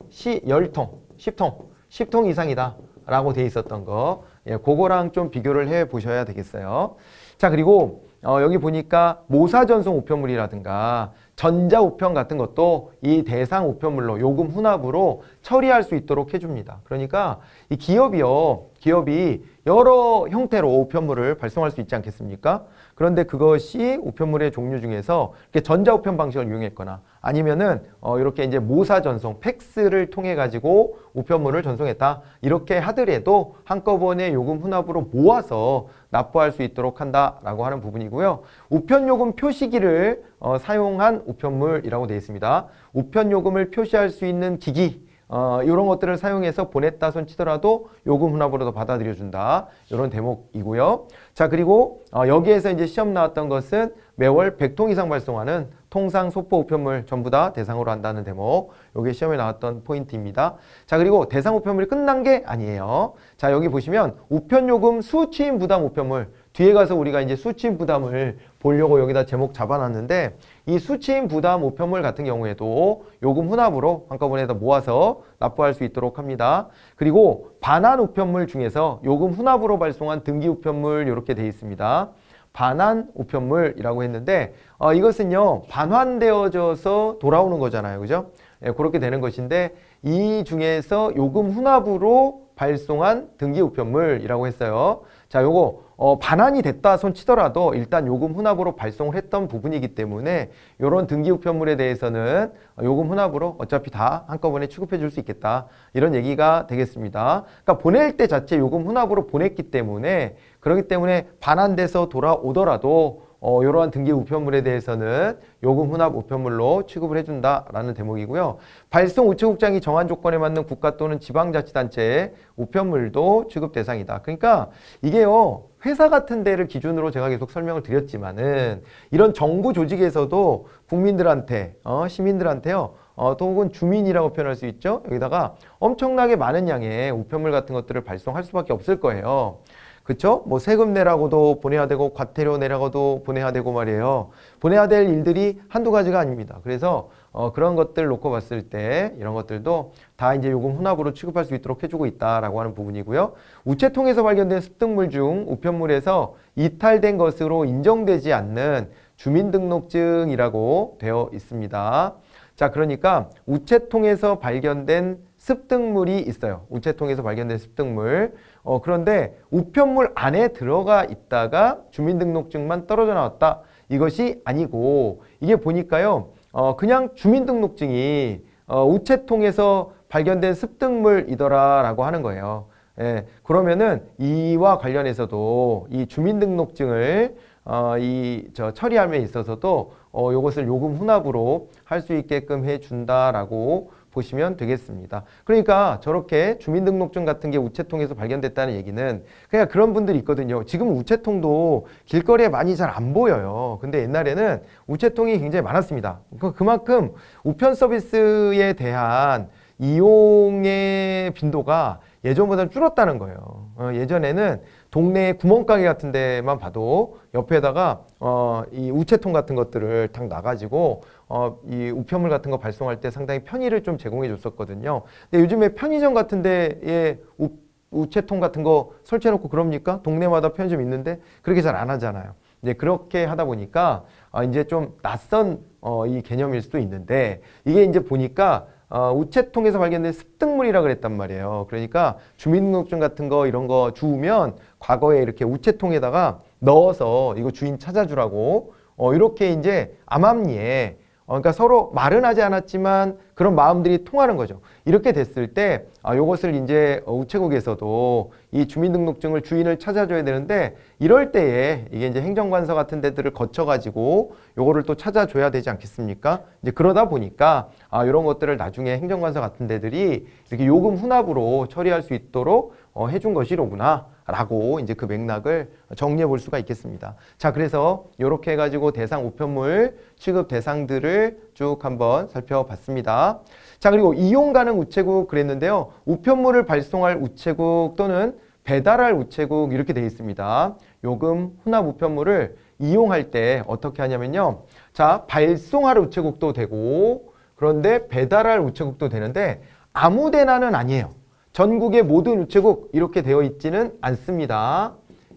시 10통, 10통, 10통 이상이다 라고 돼 있었던 거 예, 그거랑 좀 비교를 해보셔야 되겠어요. 자 그리고 어, 여기 보니까 모사전송 우편물이라든가 전자우편 같은 것도 이 대상 우편물로 요금 혼합으로 처리할 수 있도록 해줍니다. 그러니까 이 기업이요. 기업이 여러 형태로 우편물을 발송할 수 있지 않겠습니까? 그런데 그것이 우편물의 종류 중에서 이렇게 전자 우편 방식을 이용했거나 아니면은 어 이렇게 이제 모사 전송, 팩스를 통해 가지고 우편물을 전송했다. 이렇게 하더라도 한꺼번에 요금 혼합으로 모아서 납부할 수 있도록 한다라고 하는 부분이고요. 우편 요금 표시기를 어 사용한 우편물이라고 되어 있습니다. 우편 요금을 표시할 수 있는 기기 어, 이런 것들을 사용해서 보냈다 손 치더라도 요금 혼합으로도 받아들여준다. 이런 대목이고요. 자 그리고 어, 여기에서 이제 시험 나왔던 것은 매월 100통 이상 발송하는 통상 소포 우편물 전부 다 대상으로 한다는 대목. 요게 시험에 나왔던 포인트입니다. 자 그리고 대상 우편물이 끝난 게 아니에요. 자 여기 보시면 우편요금 수취인 부담 우편물 뒤에 가서 우리가 이제 수취인 부담을 보려고 여기다 제목 잡아놨는데 이 수취인 부담 우편물 같은 경우에도 요금 혼합으로 한꺼번에 다 모아서 납부할 수 있도록 합니다. 그리고 반환 우편물 중에서 요금 혼합으로 발송한 등기 우편물 이렇게 돼 있습니다. 반환 우편물이라고 했는데 어, 이것은요 반환되어져서 돌아오는 거잖아요. 그죠? 예, 그렇게 되는 것인데 이 중에서 요금 혼합으로 발송한 등기 우편물이라고 했어요. 자, 요거 어, 반환이 됐다 손 치더라도 일단 요금 혼합으로 발송을 했던 부분이기 때문에 이런 등기우편물에 대해서는 요금 혼합으로 어차피 다 한꺼번에 취급해 줄 수 있겠다 이런 얘기가 되겠습니다. 그러니까 보낼 때 자체 요금 혼합으로 보냈기 때문에 그렇기 때문에 반환돼서 돌아오더라도 어, 이러한 등기 우편물에 대해서는 요금 혼합 우편물로 취급을 해준다라는 대목이고요. 발송 우체국장이 정한 조건에 맞는 국가 또는 지방자치단체의 우편물도 취급 대상이다. 그러니까 이게요. 회사 같은 데를 기준으로 제가 계속 설명을 드렸지만은 이런 정부 조직에서도 국민들한테 어, 시민들한테요. 어, 또 혹은 주민이라고 표현할 수 있죠. 여기다가 엄청나게 많은 양의 우편물 같은 것들을 발송할 수밖에 없을 거예요. 그렇죠? 뭐 세금 내라고도 보내야 되고 과태료 내라고도 보내야 되고 말이에요. 보내야 될 일들이 한두 가지가 아닙니다. 그래서 어, 그런 것들 놓고 봤을 때 이런 것들도 다 이제 요금 혼합으로 취급할 수 있도록 해주고 있다라고 하는 부분이고요. 우체통에서 발견된 습득물 중 우편물에서 이탈된 것으로 인정되지 않는 주민등록증이라고 되어 있습니다. 자, 그러니까 우체통에서 발견된 습득물이 있어요. 우체통에서 발견된 습득물. 어, 그런데 우편물 안에 들어가 있다가 주민등록증만 떨어져 나왔다. 이것이 아니고 이게 보니까요. 어, 그냥 주민등록증이 어, 우체통에서 발견된 습득물이더라라고 하는 거예요. 예, 그러면은 이와 관련해서도 이 주민등록증을 어, 이 저 처리함에 있어서도 어, 요것을 요금 혼합으로 할 수 있게끔 해준다라고 보시면 되겠습니다. 그러니까 저렇게 주민등록증 같은 게 우체통에서 발견됐다는 얘기는 그냥 그런 분들이 있거든요. 지금 우체통도 길거리에 많이 잘 안 보여요. 근데 옛날에는 우체통이 굉장히 많았습니다. 그, 그만큼 우편 서비스에 대한 이용의 빈도가 예전보다 줄었다는 거예요. 어, 예전에는 동네 구멍가게 같은 데만 봐도 옆에다가 어, 이 우체통 같은 것들을 탁 나가지고 어, 이 우편물 같은 거 발송할 때 상당히 편의를 좀 제공해 줬었거든요. 근데 요즘에 편의점 같은 데에 우, 우체통 같은 거 설치해 놓고 그럽니까? 동네마다 편의점 있는데 그렇게 잘 안 하잖아요. 이제 그렇게 하다 보니까 아, 이제 좀 낯선 어, 이 개념일 수도 있는데 이게 이제 보니까 어, 우체통에서 발견된 습득물이라 고 그랬단 말이에요. 그러니까 주민등록증 같은 거 이런 거 주우면 과거에 이렇게 우체통에다가 넣어서 이거 주인 찾아주라고 어, 이렇게 이제 암암리에 어, 그러니까 서로 말은 하지 않았지만 그런 마음들이 통하는 거죠. 이렇게 됐을 때 아, 요것을 이제 어, 우체국에서도 이 주민등록증을 주인을 찾아줘야 되는데 이럴 때에 이게 이제 행정관서 같은 데들을 거쳐가지고 요거를 또 찾아줘야 되지 않겠습니까? 이제 그러다 보니까 아, 이런 것들을 나중에 행정관서 같은 데들이 이렇게 요금 혼합으로 처리할 수 있도록 어, 해준 것이로구나. 라고 이제 그 맥락을 정리해 볼 수가 있겠습니다. 자, 그래서 이렇게 해가지고 대상 우편물 취급 대상들을 쭉 한번 살펴봤습니다. 자, 그리고 이용 가능 우체국 그랬는데요. 우편물을 발송할 우체국 또는 배달할 우체국 이렇게 되어 있습니다. 요금 혼합 우편물을 이용할 때 어떻게 하냐면요. 자, 발송할 우체국도 되고 그런데 배달할 우체국도 되는데 아무 데나는 아니에요. 전국의 모든 우체국 이렇게 되어 있지는 않습니다.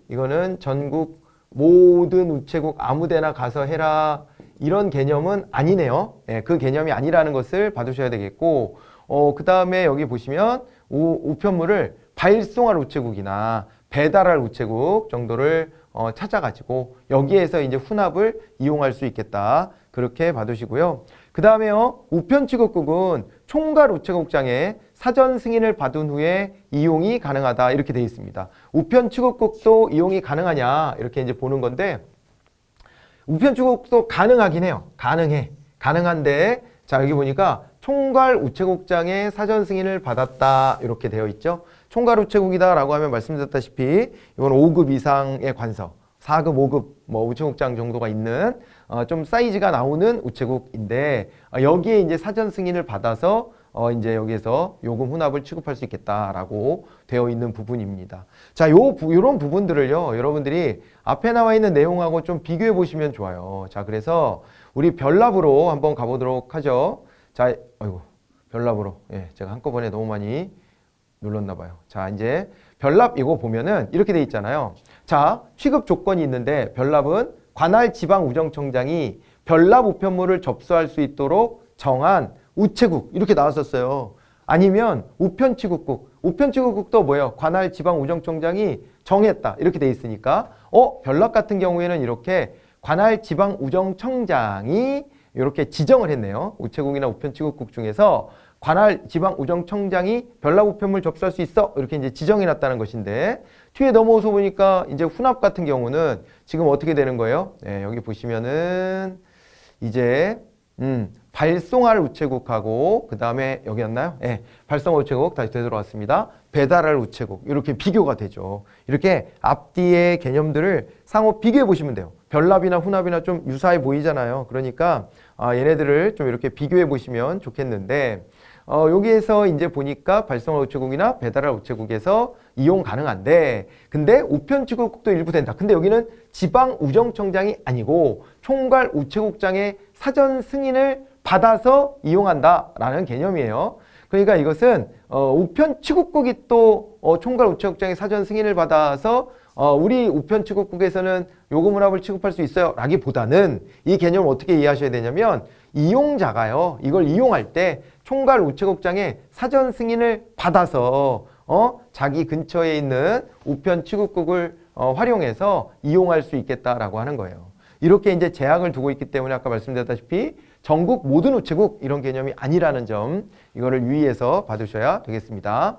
이거는 전국 모든 우체국 아무데나 가서 해라 이런 개념은 아니네요. 예, 그 개념이 아니라는 것을 봐주셔야 되겠고 어, 그 다음에 여기 보시면 우, 우편물을 발송할 우체국이나 배달할 우체국 정도를 어, 찾아가지고 여기에서 이제 혼합을 이용할 수 있겠다. 그렇게 봐두시고요. 그 다음에요. 우편 취급국은 총괄 우체국장의 사전 승인을 받은 후에 이용이 가능하다 이렇게 되어 있습니다. 우편 추급국도 이용이 가능하냐 이렇게 이제 보는 건데 우편 추급국도 가능하긴 해요. 가능해. 가능한데 자 여기 보니까 총괄 우체국장의 사전 승인을 받았다 이렇게 되어 있죠. 총괄 우체국이다라고 하면 말씀드렸다시피 이건 5급 이상의 관서 4급, 5급 뭐 우체국장 정도가 있는 어, 좀 사이즈가 나오는 우체국인데 어, 여기에 이제 사전 승인을 받아서 어, 이제 여기에서 요금 혼합을 취급할 수 있겠다라고 되어 있는 부분입니다. 자, 요, 부, 요런 부분들을요, 여러분들이 앞에 나와 있는 내용하고 좀 비교해 보시면 좋아요. 자, 그래서 우리 별납으로 한번 가보도록 하죠. 자, 아이고, 별납으로. 예, 제가 한꺼번에 너무 많이 눌렀나 봐요. 자, 이제 별납 이거 보면은 이렇게 돼 있잖아요. 자, 취급 조건이 있는데 별납은 관할 지방 우정청장이 별납 우편물을 접수할 수 있도록 정한 우체국 이렇게 나왔었어요. 아니면 우편취국국. 우편취국국도 뭐예요? 관할 지방 우정총장이 정했다. 이렇게 돼 있으니까 어 별락 같은 경우에는 이렇게 관할 지방 우정청장이 이렇게 지정을 했네요. 우체국이나 우편취국국 중에서 관할 지방 우정청장이 별락 우편물 접수할 수 있어 이렇게 이제 지정해 놨다는 것인데 뒤에 넘어오서 보니까 이제 훈합 같은 경우는 지금 어떻게 되는 거예요? 네, 여기 보시면은 이제 음, 발송할 우체국하고 그 다음에 여기였나요? 예, 네, 발송할 우체국 다시 되돌아왔습니다. 배달할 우체국 이렇게 비교가 되죠. 이렇게 앞뒤의 개념들을 상호 비교해 보시면 돼요. 별납이나 혼합이나 좀 유사해 보이잖아요. 그러니까 아, 얘네들을 좀 이렇게 비교해 보시면 좋겠는데 어, 여기에서 이제 보니까 발송할 우체국이나 배달할 우체국에서 이용 가능한데 근데 우편 취급국도 일부 된다. 근데 여기는 지방 우정청장이 아니고 총괄 우체국장의 사전 승인을 받아서 이용한다라는 개념이에요. 그러니까 이것은 어, 우편 취국국이 또 어, 총괄 우체국장의 사전 승인을 받아서 어, 우리 우편 취국국에서는 요금을합을 취급할 수 있어요 라기보다는 이 개념을 어떻게 이해하셔야 되냐면 이용자가요 이걸 이용할 때 총괄 우체국장의 사전 승인을 받아서 어, 자기 근처에 있는 우편 취급국을 어, 활용해서 이용할 수 있겠다라고 하는 거예요. 이렇게 이제 제약을 두고 있기 때문에 아까 말씀드렸다시피 전국 모든 우체국 이런 개념이 아니라는 점 이거를 유의해서 봐주셔야 되겠습니다.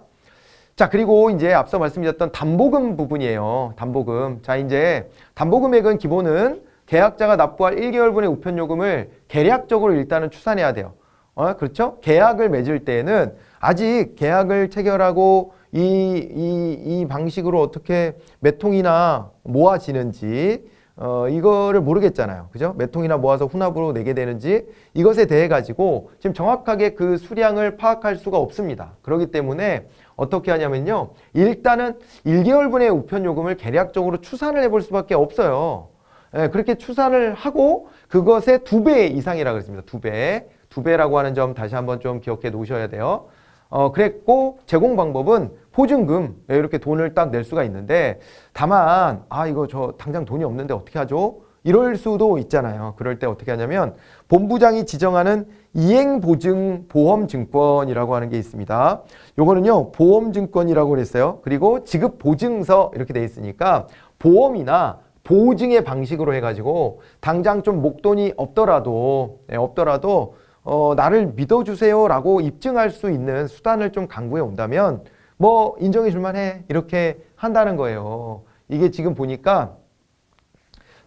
자 그리고 이제 앞서 말씀드렸던 담보금 부분이에요. 담보금. 자 이제 담보금액은 기본은 계약자가 납부할 1개월분의 우편요금을 계략적으로 일단은 추산해야 돼요. 어, 그렇죠? 계약을 맺을 때에는 아직 계약을 체결하고 이, 이, 이 방식으로 어떻게 매통이나 모아지는지 어, 이거를 모르겠잖아요. 그죠? 몇 통이나 모아서 혼합으로 내게 되는지 이것에 대해 가지고 지금 정확하게 그 수량을 파악할 수가 없습니다. 그렇기 때문에 어떻게 하냐면요. 일단은 1개월분의 우편 요금을 계략적으로 추산을 해볼 수밖에 없어요. 예, 그렇게 추산을 하고 그것의 두 배 이상이라고 했습니다두 배. 두 배라고 하는 점 다시 한번 좀 기억해 놓으셔야 돼요. 어, 그랬고 제공 방법은 보증금 네, 이렇게 돈을 딱 낼 수가 있는데 다만 아 이거 저 당장 돈이 없는데 어떻게 하죠? 이럴 수도 있잖아요. 그럴 때 어떻게 하냐면 본부장이 지정하는 이행보증 보험증권이라고 하는 게 있습니다. 요거는요 보험증권이라고 그랬어요. 그리고 지급보증서 이렇게 돼 있으니까 보험이나 보증의 방식으로 해가지고 당장 좀 목돈이 없더라도 네, 없더라도 어, 나를 믿어주세요라고 입증할 수 있는 수단을 좀 강구해 온다면 뭐 인정해 줄만해 이렇게 한다는 거예요. 이게 지금 보니까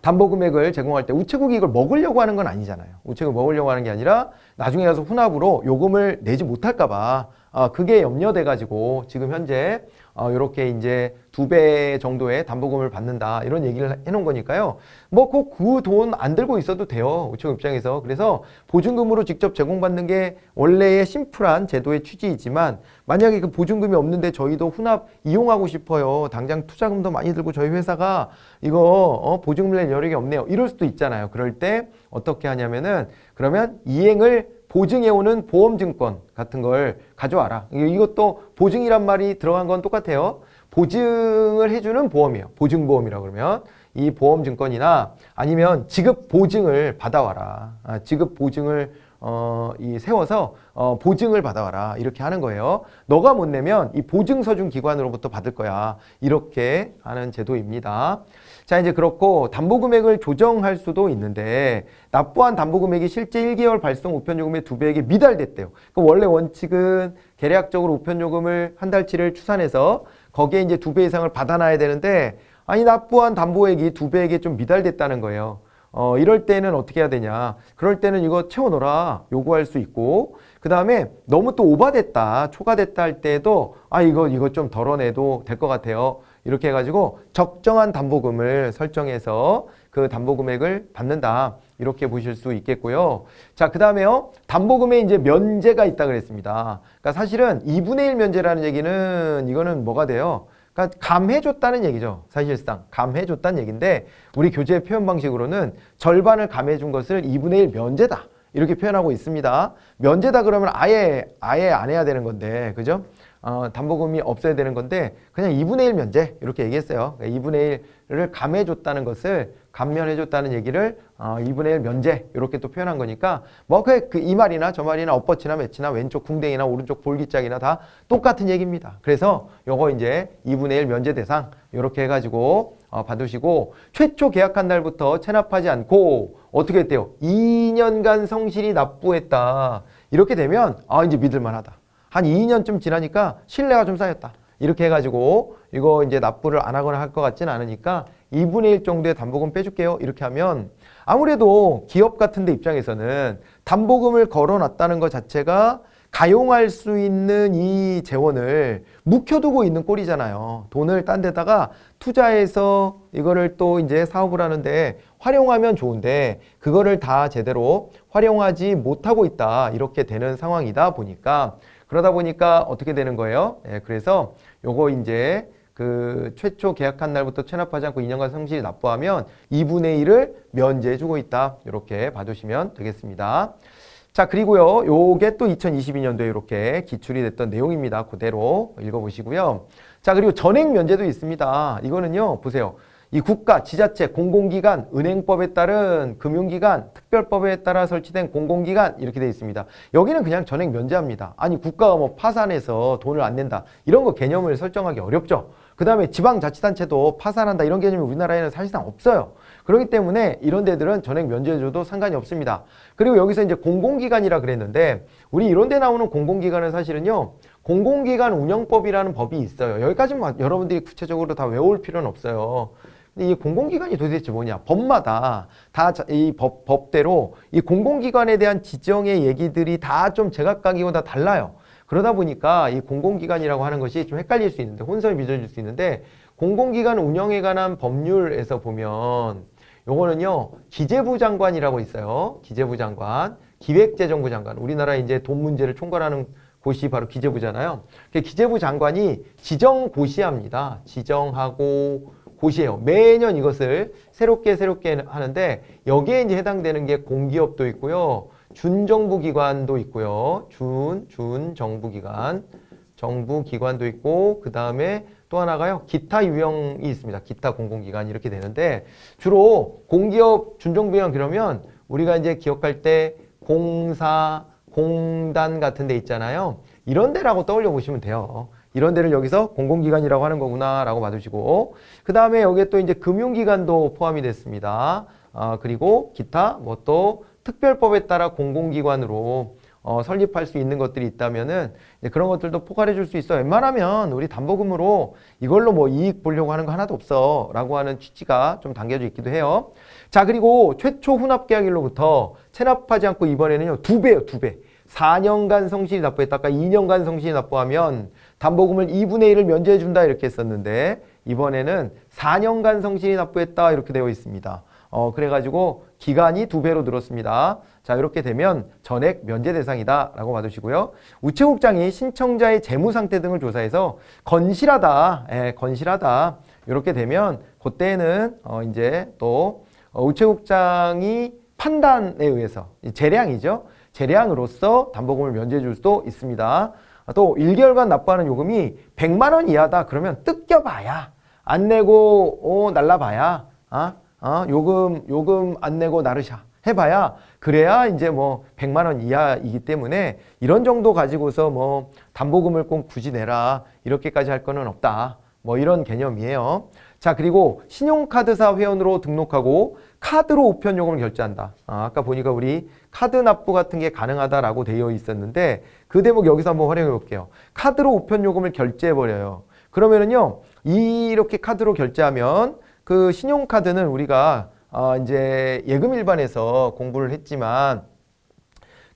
담보 금액을 제공할 때 우체국이 이걸 먹으려고 하는 건 아니잖아요. 우체국 먹으려고 하는 게 아니라 나중에 가서 혼합으로 요금을 내지 못할까 봐 아, 그게 염려돼 가지고 지금 현재 어, 이렇게 이제 두 배 정도의 담보금을 받는다 이런 얘기를 해놓은 거니까요. 뭐그돈 안 들고 있어도 돼요. 우측 입장에서. 그래서 보증금으로 직접 제공받는 게 원래의 심플한 제도의 취지이지만 만약에 그 보증금이 없는데 저희도 혼합 이용하고 싶어요. 당장 투자금도 많이 들고 저희 회사가 이거 어, 보증금 낼 여력이 없네요. 이럴 수도 있잖아요. 그럴 때 어떻게 하냐면은 그러면 이행을 보증해오는 보험증권 같은 걸 가져와라. 이것도 보증이란 말이 들어간 건 똑같아요. 보증을 해주는 보험이에요. 보증보험이라고 그러면 이 보험증권이나 아니면 지급보증을 받아와라. 아, 지급보증을 어, 이 세워서 어, 보증을 받아와라 이렇게 하는 거예요. 너가 못 내면 이 보증서준 기관으로부터 받을 거야 이렇게 하는 제도입니다. 자, 이제 그렇고 담보 금액을 조정할 수도 있는데 납부한 담보 금액이 실제 1개월 발송 우편 요금의 2 배에게 미달됐대요. 그 원래 원칙은 계략적으로 우편 요금을 한 달치를 추산해서 거기에 이제 2배 이상을 받아놔야 되는데 아니 납부한 담보액이 2 배에게 좀 미달됐다는 거예요. 어, 이럴 때는 어떻게 해야 되냐. 그럴 때는 이거 채워놓으라. 요구할 수 있고. 그 다음에 너무 또 오바됐다. 초과됐다 할 때에도, 아, 이거, 이거 좀 덜어내도 될 것 같아요. 이렇게 해가지고 적정한 담보금을 설정해서 그 담보금액을 받는다. 이렇게 보실 수 있겠고요. 자, 그 다음에요. 담보금에 이제 면제가 있다 그랬습니다. 그러니까 사실은 2분의 1 면제라는 얘기는 이거는 뭐가 돼요? 그러니까 감해줬다는 얘기죠. 사실상 감해줬다는 얘기인데 우리 교재 표현 방식으로는 절반을 감해준 것을 2분의 1 면제다. 이렇게 표현하고 있습니다. 면제다 그러면 아예 아예 안 해야 되는 건데 그죠? 어, 담보금이 없어야 되는 건데 그냥 2분의 1 면제 이렇게 얘기했어요. 2분의 그러니까 1을 감해줬다는 것을 감면해줬다는 얘기를 어, 2분의 1 면제 이렇게 또 표현한 거니까 뭐그이 그 말이나 저 말이나 엎어치나 매치나 왼쪽 궁뎅이나 오른쪽 볼기짝이나 다 똑같은 얘기입니다. 그래서 요거 이제 2분의 1 면제 대상 이렇게 해가지고 어, 받으시고 최초 계약한 날부터 체납하지 않고 어떻게 했대요? 2년간 성실히 납부했다. 이렇게 되면 아 이제 믿을만하다. 한 2년쯤 지나니까 신뢰가 좀 쌓였다. 이렇게 해가지고 이거 이제 납부를 안 하거나 할 것같진 않으니까 2분의 1 정도의 담보금 빼줄게요. 이렇게 하면 아무래도 기업 같은 데 입장에서는 담보금을 걸어놨다는 것 자체가 가용할 수 있는 이 재원을 묵혀두고 있는 꼴이잖아요. 돈을 딴 데다가 투자해서 이거를 또 이제 사업을 하는데 활용하면 좋은데 그거를 다 제대로 활용하지 못하고 있다. 이렇게 되는 상황이다 보니까 그러다 보니까 어떻게 되는 거예요? 예, 그래서 요거 이제 그 최초 계약한 날부터 체납하지 않고 2년간 성실이 납부하면 2분의 1을 면제해주고 있다. 이렇게 봐주시면 되겠습니다. 자 그리고요 요게 또 2022년도에 이렇게 기출이 됐던 내용입니다 그대로 읽어보시고요 자 그리고 전액 면제도 있습니다 이거는요 보세요 이 국가, 지자체, 공공기관, 은행법에 따른 금융기관, 특별법에 따라 설치된 공공기관 이렇게 되어 있습니다. 여기는 그냥 전액 면제합니다. 아니 국가가 뭐 파산해서 돈을 안 낸다 이런 거 개념을 설정하기 어렵죠. 그 다음에 지방자치단체도 파산한다 이런 개념이 우리나라에는 사실상 없어요. 그렇기 때문에 이런 데들은 전액 면제해줘도 상관이 없습니다. 그리고 여기서 이제 공공기관이라 그랬는데 우리 이런 데 나오는 공공기관은 사실은요. 공공기관 운영법이라는 법이 있어요. 여기까지만 여러분들이 구체적으로 다 외울 필요는 없어요. 이 공공기관이 도대체 뭐냐? 법마다 다 이 법, 법대로 이 공공기관에 대한 지정의 얘기들이 다 좀 제각각이고 다 달라요. 그러다 보니까 이 공공기관이라고 하는 것이 좀 헷갈릴 수 있는데 혼선이 빚어질 수 있는데 공공기관 운영에 관한 법률에서 보면 요거는요 기재부 장관이라고 있어요. 기재부 장관, 기획재정부 장관. 우리나라 이제 돈 문제를 총괄하는 곳이 바로 기재부잖아요. 그 기재부 장관이 지정 고시합니다. 지정하고 곳이에요. 매년 이것을 새롭게 새롭게 하는데 여기에 이제 해당되는 게 공기업도 있고요. 준정부기관도 있고요. 준, 준정부기관, 정부기관도 있고 그 다음에 또 하나가요. 기타 유형이 있습니다. 기타 공공기관 이렇게 되는데 주로 공기업, 준정부기관 그러면 우리가 이제 기억할 때 공사, 공단 같은 데 있잖아요. 이런 데라고 떠올려 보시면 돼요. 이런 데를 여기서 공공기관이라고 하는 거구나라고 봐주시고 그 다음에 여기에 또 이제 금융기관도 포함이 됐습니다. 어, 그리고 기타 뭐 또 특별법에 따라 공공기관으로 어, 설립할 수 있는 것들이 있다면은 그런 것들도 포괄해 줄 수 있어. 웬만하면 우리 담보금으로 이걸로 뭐 이익 보려고 하는 거 하나도 없어. 라고 하는 취지가 좀 담겨져 있기도 해요. 자, 그리고 최초 혼합계약일로부터 체납하지 않고 이번에는요, 두 배요, 두 배. 4년간 성실히 납부했다가 2년간 성실히 납부하면 담보금을 2분의 1을 면제해 준다 이렇게 했었는데 이번에는 4년간 성실히 납부했다 이렇게 되어 있습니다. 어, 그래가지고 기간이 두 배로 늘었습니다. 자, 이렇게 되면 전액 면제 대상이다 라고 받으시고요. 우체국장이 신청자의 재무 상태 등을 조사해서 건실하다, 예, 건실하다. 이렇게 되면 그때는 어, 이제 또 어, 우체국장이 판단에 의해서 재량이죠. 재량으로서 담보금을 면제해 줄 수도 있습니다. 아, 또 1개월간 납부하는 요금이 100만 원 이하다 그러면 뜯겨봐야 안 내고 어, 날라봐야 아, 어, 요금 요금 안 내고 나르샤 해봐야 그래야 이제 뭐 100만 원 이하이기 때문에 이런 정도 가지고서 뭐 담보금을 꼭 굳이 내라 이렇게까지 할 거는 없다 뭐 이런 개념이에요. 자 그리고 신용카드사 회원으로 등록하고 카드로 우편 요금을 결제한다. 아, 까 보니까 우리 카드 납부 같은 게 가능하다라고 되어 있었는데 그 대목 여기서 한번 활용해 볼게요. 카드로 우편 요금을 결제해 버려요. 그러면은요. 이렇게 카드로 결제하면 그 신용카드는 우리가 어 이제 예금 일반에서 공부를 했지만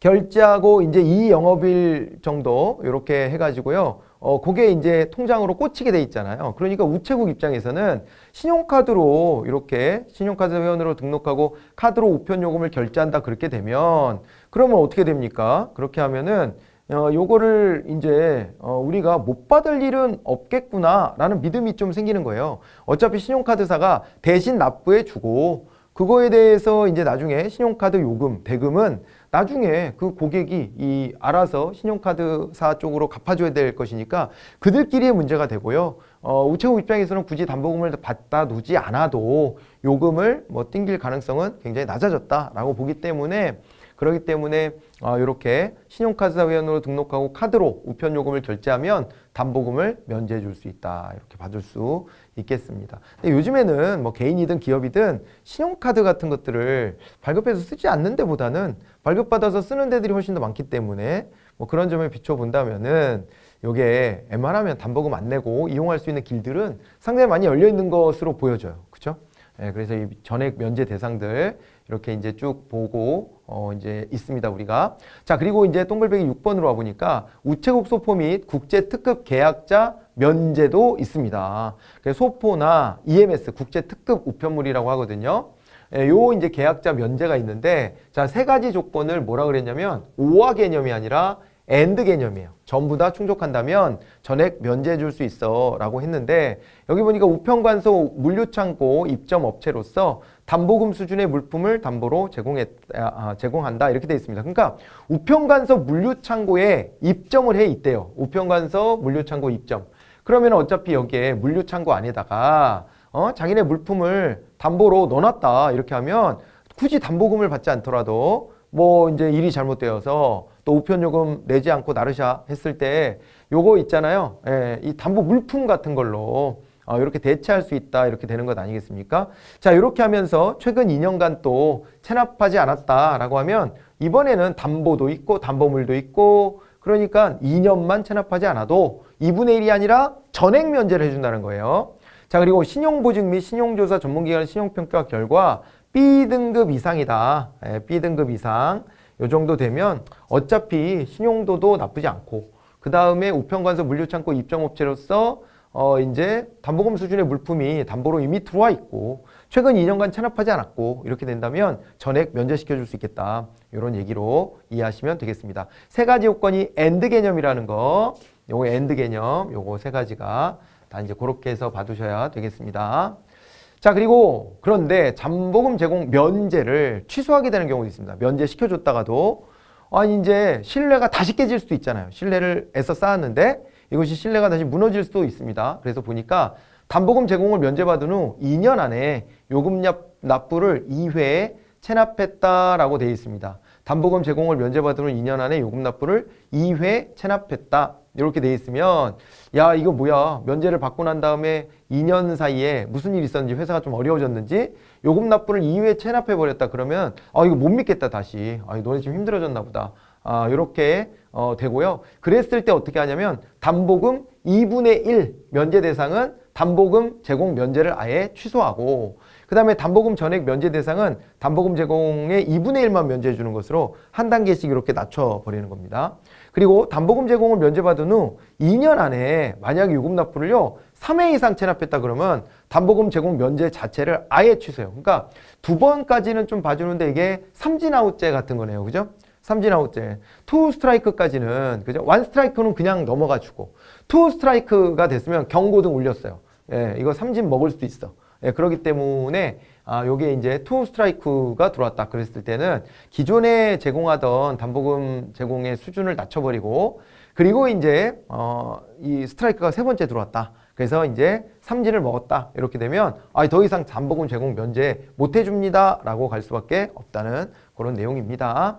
결제하고 이제 이 영업일 정도 이렇게 해가지고요. 어, 그게 이제 통장으로 꽂히게 돼 있잖아요. 그러니까 우체국 입장에서는 신용카드로 이렇게 신용카드 회원으로 등록하고 카드로 우편 요금을 결제한다 그렇게 되면 그러면 어떻게 됩니까? 그렇게 하면은 어, 요거를 이제 어, 우리가 못 받을 일은 없겠구나라는 믿음이 좀 생기는 거예요. 어차피 신용카드사가 대신 납부해 주고 그거에 대해서 이제 나중에 신용카드 요금, 대금은 나중에 그 고객이 이 알아서 신용카드사 쪽으로 갚아줘야 될 것이니까 그들끼리의 문제가 되고요. 어, 우체국 입장에서는 굳이 담보금을 받다 놓지 않아도 요금을 뭐 띵길 가능성은 굉장히 낮아졌다라고 보기 때문에 그렇기 때문에 이렇게 아, 신용카드사 회원으로 등록하고 카드로 우편 요금을 결제하면 담보금을 면제해 줄 수 있다. 이렇게 받을 수 있겠습니다. 근데 요즘에는 뭐 개인이든 기업이든 신용카드 같은 것들을 발급해서 쓰지 않는 데보다는 발급받아서 쓰는 데들이 훨씬 더 많기 때문에 뭐 그런 점에 비춰본다면은 요게 웬만하면 담보금 안 내고 이용할 수 있는 길들은 상당히 많이 열려 있는 것으로 보여져요. 그렇죠? 예, 그래서 이 전액 면제 대상들 이렇게 이제 쭉 보고 어 이제 있습니다 우리가 자 그리고 이제 동글배기 6번으로 와 보니까 우체국 소포 및 국제 특급 계약자 면제도 있습니다. 그래서 소포나 EMS 국제 특급 우편물이라고 하거든요. 예, 요 이제 계약자 면제가 있는데 자세 가지 조건을 뭐라 그랬냐면 오화 개념이 아니라 엔드 개념이에요. 전부 다 충족한다면 전액 면제해 줄 수 있어 라고 했는데 여기 보니까 우편관소 물류창고 입점업체로서 담보금 수준의 물품을 담보로 제공했 아, 아 제공한다 이렇게 되어 있습니다. 그러니까 우편간서 물류창고에 입점을 해 있대요. 우편간서 물류창고 입점. 그러면 어차피 여기에 물류창고 안에다가 어? 자기네 물품을 담보로 넣어놨다 이렇게 하면 굳이 담보금을 받지 않더라도 뭐 이제 일이 잘못되어서 또 우편요금 내지 않고 나르샤 했을 때 요거 있잖아요. 예, 이 담보 물품 같은 걸로 어, 이렇게 대체할 수 있다 이렇게 되는 것 아니겠습니까? 자 이렇게 하면서 최근 2년간 또 체납하지 않았다라고 하면 이번에는 담보도 있고 담보물도 있고 그러니까 2년만 체납하지 않아도 2분의 1이 아니라 전액 면제를 해준다는 거예요. 자 그리고 신용보증 및 신용조사 전문기관 신용평가 결과 B등급 이상이다. 예, B등급 이상 요 정도 되면 어차피 신용도도 나쁘지 않고 그 다음에 우편관서 물류창고 입점업체로서 어, 이제 담보금 수준의 물품이 담보로 이미 들어와 있고 최근 2년간 체납하지 않았고 이렇게 된다면 전액 면제시켜 줄 수 있겠다. 이런 얘기로 이해하시면 되겠습니다. 세 가지 요건이 엔드 개념이라는 거. 요거 엔드 개념. 요거 세 가지가 다 이제 그렇게 해서 봐두셔야 되겠습니다. 자 그리고 그런데 잠보금 제공 면제를 취소하게 되는 경우도 있습니다. 면제시켜줬다가도 아니 이제 신뢰가 다시 깨질 수도 있잖아요. 신뢰를 애써 쌓았는데 이것이 신뢰가 다시 무너질 수도 있습니다. 그래서 보니까 담보금 제공을 면제받은 후 2년 안에 요금 납부를 2회 체납했다라고 되어 있습니다. 담보금 제공을 면제받은 후 2년 안에 요금 납부를 2회 체납했다. 이렇게 되어 있으면 야 이거 뭐야 면제를 받고 난 다음에 2년 사이에 무슨 일이 있었는지 회사가 좀 어려워졌는지 요금 납부를 2회 체납해 버렸다 그러면 아 이거 못 믿겠다 다시 아 너네 지금 힘들어졌나 보다 아 이렇게 어, 되고요. 그랬을 때 어떻게 하냐면 담보금 2분의 1 면제 대상은 담보금 제공 면제를 아예 취소하고 그 다음에 담보금 전액 면제 대상은 담보금 제공의 2분의 1만 면제해 주는 것으로 한 단계씩 이렇게 낮춰버리는 겁니다. 그리고 담보금 제공을 면제받은 후 2년 안에 만약에 요금 납부를요 3회 이상 체납했다 그러면 담보금 제공 면제 자체를 아예 취소해요. 그러니까 두 번까지는 좀 봐주는데 이게 삼진아웃제 같은 거네요. 그죠? 삼진 아웃제. 투 스트라이크까지는 그죠? 완 스트라이크는 그냥 넘어가 주고 투 스트라이크가 됐으면 경고 등 울렸어요. 예, 이거 삼진 먹을 수도 있어. 예, 그러기 때문에 아, 요게 이제 투 스트라이크가 들어왔다 그랬을 때는 기존에 제공하던 담보금 제공의 수준을 낮춰버리고 그리고 이제 어, 이 스트라이크가 세 번째 들어왔다. 그래서 이제 삼진을 먹었다 이렇게 되면 아더 이상 담보금 제공 면제 못 해줍니다라고 갈 수밖에 없다는 그런 내용입니다.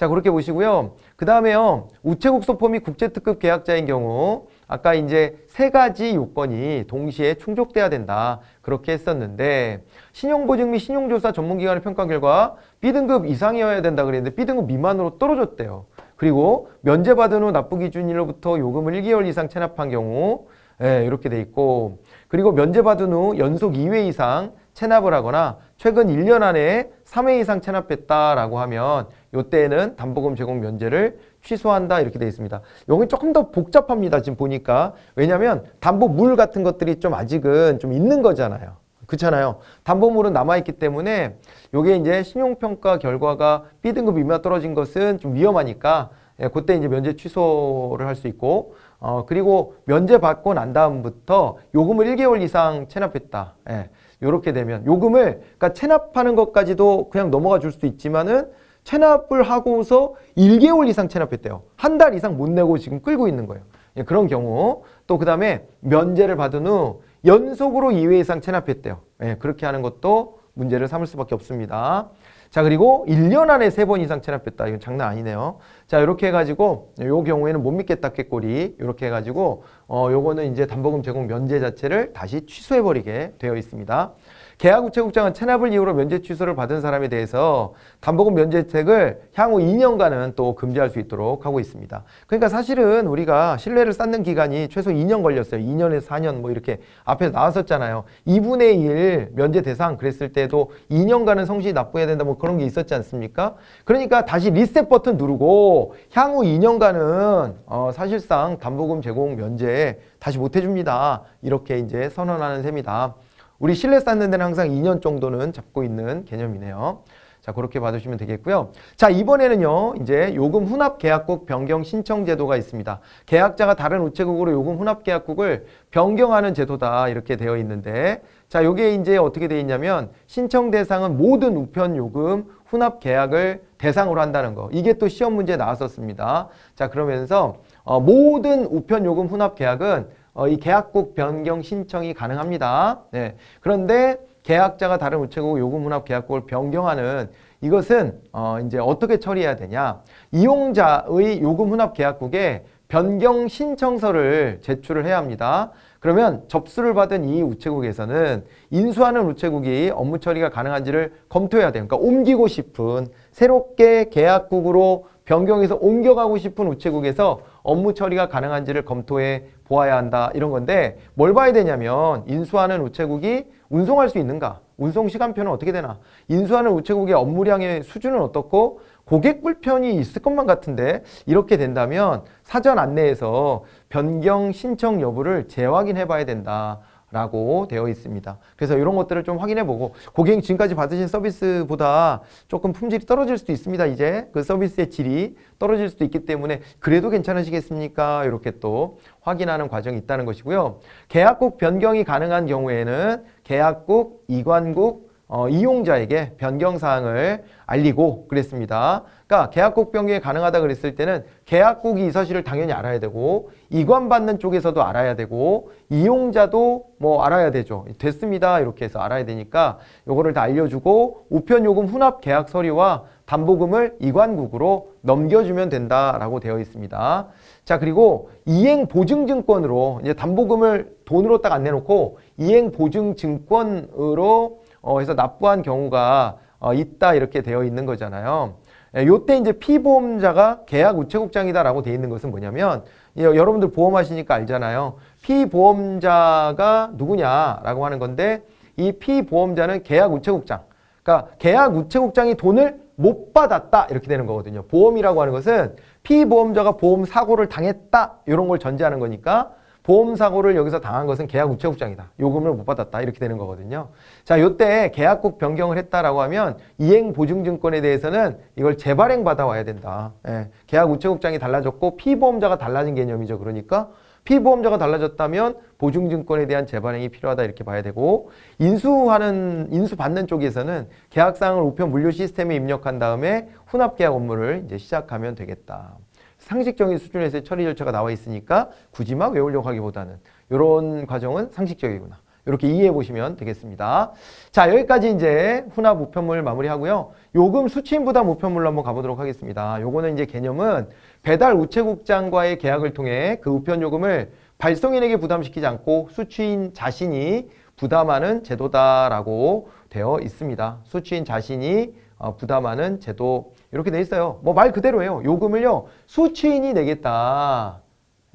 자 그렇게 보시고요. 그 다음에요. 우체국 소포 및 국제특급 계약자인 경우 아까 이제 세 가지 요건이 동시에 충족돼야 된다 그렇게 했었는데 신용보증 및 신용조사 전문기관의 평가 결과 B등급 이상이어야 된다 그랬는데 B등급 미만으로 떨어졌대요. 그리고 면제받은 후 납부 기준일로부터 요금을 1개월 이상 체납한 경우 예, 이렇게 돼 있고 그리고 면제받은 후 연속 2회 이상 체납을 하거나 최근 1년 안에 3회 이상 체납했다라고 하면 이때는 담보금 제공 면제를 취소한다 이렇게 되어 있습니다. 여기 조금 더 복잡합니다. 지금 보니까. 왜냐면 하 담보물 같은 것들이 좀 아직은 좀 있는 거잖아요. 그렇잖아요. 담보물은 남아있기 때문에 이게 이제 신용평가 결과가 B등급 이만 떨어진 것은 좀 위험하니까 예, 그때 이제 면제 취소를 할 수 있고 어 그리고 면제 받고 난 다음부터 요금을 1개월 이상 체납했다. 예. 요렇게 되면 요금을 그러니까 체납하는 것까지도 그냥 넘어가 줄 수도 있지만은 체납을 하고서 1개월 이상 체납했대요. 한 달 이상 못 내고 지금 끌고 있는 거예요. 예, 그런 경우 또그 다음에 면제를 받은 후 연속으로 2회 이상 체납했대요. 예, 그렇게 하는 것도 문제를 삼을 수밖에 없습니다. 자 그리고 1년 안에 3번 이상 체납했다. 이건 장난 아니네요. 자 이렇게 해가지고 요 경우에는 못 믿겠다 꾀꼬리 이렇게 해가지고 어 요거는 이제 담보금 제공 면제 자체를 다시 취소해버리게 되어 있습니다. 계약 우체국장은 체납을 이유로 면제 취소를 받은 사람에 대해서 담보금 면제 혜택을 향후 2년간은 또 금지할 수 있도록 하고 있습니다. 그러니까 사실은 우리가 신뢰를 쌓는 기간이 최소 2년 걸렸어요. 2년에서 4년 뭐 이렇게 앞에서 나왔었잖아요. 2분의 1 면제 대상 그랬을 때도 2년간은 성실히 납부해야 된다 뭐 그런 게 있었지 않습니까? 그러니까 다시 리셋 버튼 누르고 향후 2년간은 어 사실상 담보금 제공 면제 다시 못 해줍니다. 이렇게 이제 선언하는 셈이다. 우리 실내 쌓는 데는 항상 2년 정도는 잡고 있는 개념이네요. 자, 그렇게 봐주시면 되겠고요. 자, 이번에는요, 이제 요금 혼합 계약국 변경 신청 제도가 있습니다. 계약자가 다른 우체국으로 요금 혼합 계약국을 변경하는 제도다. 이렇게 되어 있는데, 자, 요게 이제 어떻게 되어 있냐면, 신청 대상은 모든 우편 요금 혼합 계약을 대상으로 한다는 거. 이게 또 시험 문제에 나왔었습니다. 자, 그러면서, 어, 모든 우편 요금 혼합 계약은 어, 이 계약국 변경 신청이 가능합니다. 네. 그런데 계약자가 다른 우체국 요금문합 계약국을 변경하는 이것은 어, 이제 어떻게 처리해야 되냐. 이용자의 요금문합 계약국에 변경 신청서를 제출을 해야 합니다. 그러면 접수를 받은 이 우체국에서는 인수하는 우체국이 업무 처리가 가능한지를 검토해야 돼요. 그러니까 옮기고 싶은 새롭게 계약국으로 변경해서 옮겨가고 싶은 우체국에서 업무 처리가 가능한지를 검토해 보아야 한다 이런 건데 뭘 봐야 되냐면 인수하는 우체국이 운송할 수 있는가 운송 시간표는 어떻게 되나 인수하는 우체국의 업무량의 수준은 어떻고 고객 불편이 있을 것만 같은데 이렇게 된다면 사전 안내에서 변경 신청 여부를 재확인해 봐야 된다 라고 되어 있습니다. 그래서 이런 것들을 좀 확인해 보고 고객님 지금까지 받으신 서비스보다 조금 품질이 떨어질 수도 있습니다. 이제 그 서비스의 질이 떨어질 수도 있기 때문에 그래도 괜찮으시겠습니까? 이렇게 또 확인하는 과정이 있다는 것이고요. 계약국 변경이 가능한 경우에는 계약국, 이관국, 어, 이용자에게 변경 사항을 알리고 그랬습니다. 그러니까 계약국 변경이 가능하다 그랬을 때는 계약국이 이 사실을 당연히 알아야 되고 이관받는 쪽에서도 알아야 되고 이용자도 뭐 알아야 되죠. 됐습니다. 이렇게 해서 알아야 되니까 요거를 다 알려주고 우편요금 훈합 계약 서류와 담보금을 이관국으로 넘겨주면 된다라고 되어 있습니다. 자 그리고 이행 보증증권으로 이제 담보금을 돈으로 딱 안 내놓고 이행 보증증권으로 어, 해서 납부한 경우가 어, 있다 이렇게 되어 있는 거잖아요. 예, 요때 이제 피보험자가 계약 우체국장이다라고 돼 있는 것은 뭐냐면 예, 여러분들 보험하시니까 알잖아요. 피보험자가 누구냐라고 하는 건데 이 피보험자는 계약 우체국장. 그러니까 계약 우체국장이 돈을 못 받았다 이렇게 되는 거거든요. 보험이라고 하는 것은 피보험자가 보험 사고를 당했다 이런 걸 전제하는 거니까 보험사고를 여기서 당한 것은 계약우체국장이다. 요금을 못 받았다. 이렇게 되는 거거든요. 자, 요때 계약국 변경을 했다라고 하면 이행보증증권에 대해서는 이걸 재발행 받아와야 된다. 예, 계약우체국장이 달라졌고 피보험자가 달라진 개념이죠. 그러니까 피보험자가 달라졌다면 보증증권에 대한 재발행이 필요하다 이렇게 봐야 되고 인수하는 인수받는 쪽에서는 계약사항을 우편 물류 시스템에 입력한 다음에 혼합계약 업무를 이제 시작하면 되겠다. 상식적인 수준에서의 처리 절차가 나와 있으니까 굳이 막 외우려고 하기보다는 이런 과정은 상식적이구나. 이렇게 이해해 보시면 되겠습니다. 자 여기까지 이제 훈화 우편물 마무리하고요. 요금 수취인 부담 우편물로 한번 가보도록 하겠습니다. 요거는 이제 개념은 배달 우체국장과의 계약을 통해 그 우편 요금을 발송인에게 부담시키지 않고 수취인 자신이 부담하는 제도다라고 되어 있습니다. 수취인 자신이 어, 부담하는 제도 이렇게 돼 있어요. 뭐 말 그대로예요. 요금을요. 수취인이 내겠다.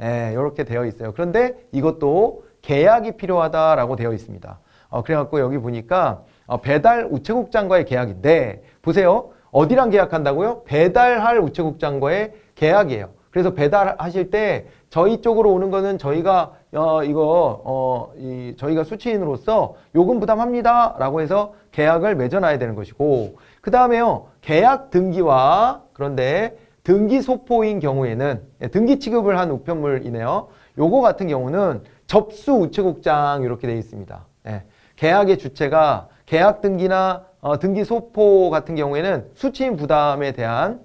예, 이렇게 되어 있어요. 그런데 이것도 계약이 필요하다라고 되어 있습니다. 어, 그래갖고 여기 보니까 어, 배달 우체국장과의 계약인데 보세요. 어디랑 계약한다고요? 배달할 우체국장과의 계약이에요. 그래서 배달하실 때 저희 쪽으로 오는 거는 저희가 어, 이거 어, 이, 저희가 수취인으로서 요금 부담합니다라고 해서 계약을 맺어놔야 되는 것이고 그 다음에요. 계약 등기와 그런데 등기 소포인 경우에는 예, 등기 취급을 한 우편물이네요. 요거 같은 경우는 접수 우체국장 이렇게 되어 있습니다. 예. 계약의 주체가 계약 등기나 어, 등기 소포 같은 경우에는 수취인 부담에 대한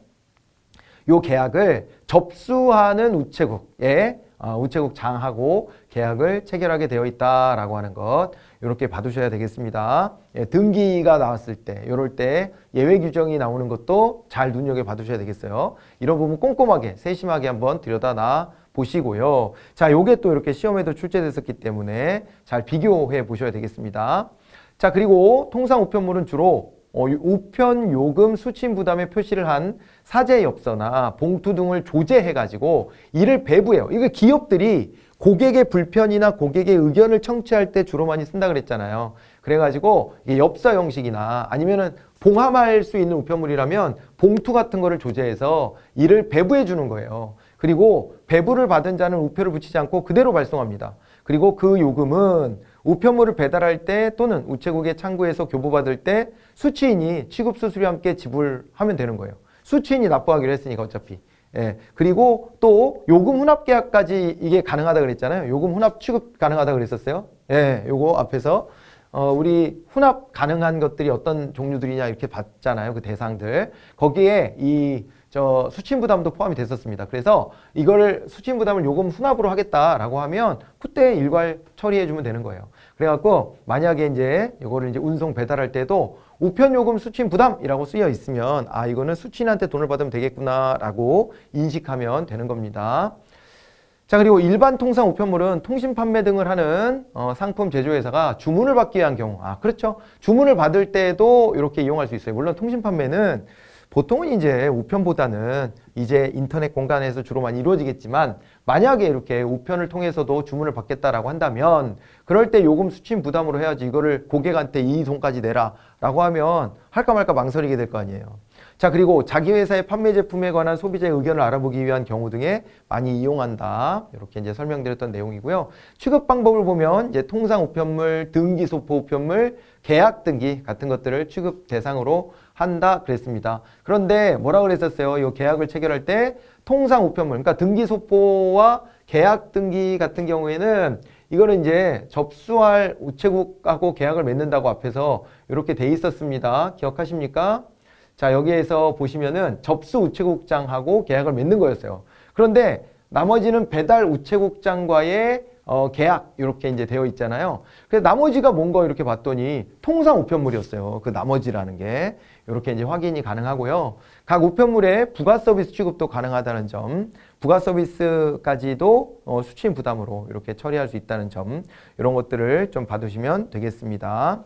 요 계약을 접수하는 우체국에 어, 우체국 장하고 계약을 체결하게 되어 있다라고 하는 것. 이렇게 봐두셔야 되겠습니다. 예, 등기가 나왔을 때, 이럴 때 예외 규정이 나오는 것도 잘 눈여겨봐두셔야 되겠어요. 이런 부분 꼼꼼하게, 세심하게 한번 들여다놔 보시고요. 자, 요게 또 이렇게 시험에도 출제됐었기 때문에 잘 비교해 보셔야 되겠습니다. 자, 그리고 통상 우편물은 주로 어, 우편 요금 수취인 부담에 표시를 한 사제 엽서나 봉투 등을 조제해가지고 이를 배부해요. 이거 기업들이 고객의 불편이나 고객의 의견을 청취할 때 주로 많이 쓴다 그랬잖아요. 그래가지고 이게 엽서 형식이나 아니면은 봉함할 수 있는 우편물이라면 봉투 같은 거를 조제해서 이를 배부해 주는 거예요. 그리고 배부를 받은 자는 우표를 붙이지 않고 그대로 발송합니다. 그리고 그 요금은 우편물을 배달할 때 또는 우체국의 창구에서 교부받을 때 수취인이 취급 수수료 와 함께 지불하면 되는 거예요. 수취인이 납부하기로 했으니까 어차피. 예, 그리고 또 요금 혼합 계약까지 이게 가능하다 그랬잖아요. 요금 혼합 취급 가능하다 그랬었어요. 예, 요거 앞에서 어, 우리 혼합 가능한 것들이 어떤 종류들이냐 이렇게 봤잖아요. 그 대상들. 거기에 이 저 수침 부담도 포함이 됐었습니다. 그래서 이거를 수침 부담을 요금 혼합으로 하겠다라고 하면 그때 일괄 처리해 주면 되는 거예요. 그래 갖고 만약에 이제 요거를 이제 운송 배달할 때도 우편 요금 수취인 부담이라고 쓰여 있으면 아 이거는 수취인한테 돈을 받으면 되겠구나라고 인식하면 되는 겁니다. 자 그리고 일반 통상 우편물은 통신 판매 등을 하는 어, 상품 제조회사가 주문을 받기 위한 경우 아 그렇죠 주문을 받을 때도 이렇게 이용할 수 있어요 물론 통신 판매는 보통은 이제 우편보다는 이제 인터넷 공간에서 주로 많이 이루어지겠지만 만약에 이렇게 우편을 통해서도 주문을 받겠다라고 한다면 그럴 때 요금 수취인 부담으로 해야지 이거를 고객한테 이 돈까지 내라 라고 하면 할까 말까 망설이게 될 거 아니에요. 자 그리고 자기 회사의 판매 제품에 관한 소비자의 의견을 알아보기 위한 경우 등에 많이 이용한다 이렇게 이제 설명드렸던 내용이고요 취급 방법을 보면 이제 통상 우편물 등기 소포 우편물 계약 등기 같은 것들을 취급 대상으로 한다 그랬습니다. 그런데 뭐라 그랬었어요? 이 계약을 체결할 때 통상 우편물, 그러니까 등기 소포와 계약 등기 같은 경우에는 이거는 이제 접수할 우체국하고 계약을 맺는다고 앞에서 이렇게 돼 있었습니다. 기억하십니까? 자 여기에서 보시면은 접수 우체국장하고 계약을 맺는 거였어요. 그런데 나머지는 배달 우체국장과의 어, 계약 이렇게 이제 되어 있잖아요. 그래서 나머지가 뭔가 이렇게 봤더니 통상 우편물이었어요. 그 나머지라는 게 이렇게 이제 확인이 가능하고요. 각 우편물의 부가 서비스 취급도 가능하다는 점, 부가 서비스까지도 어, 수취인 부담으로 이렇게 처리할 수 있다는 점, 이런 것들을 좀 봐두시면 되겠습니다.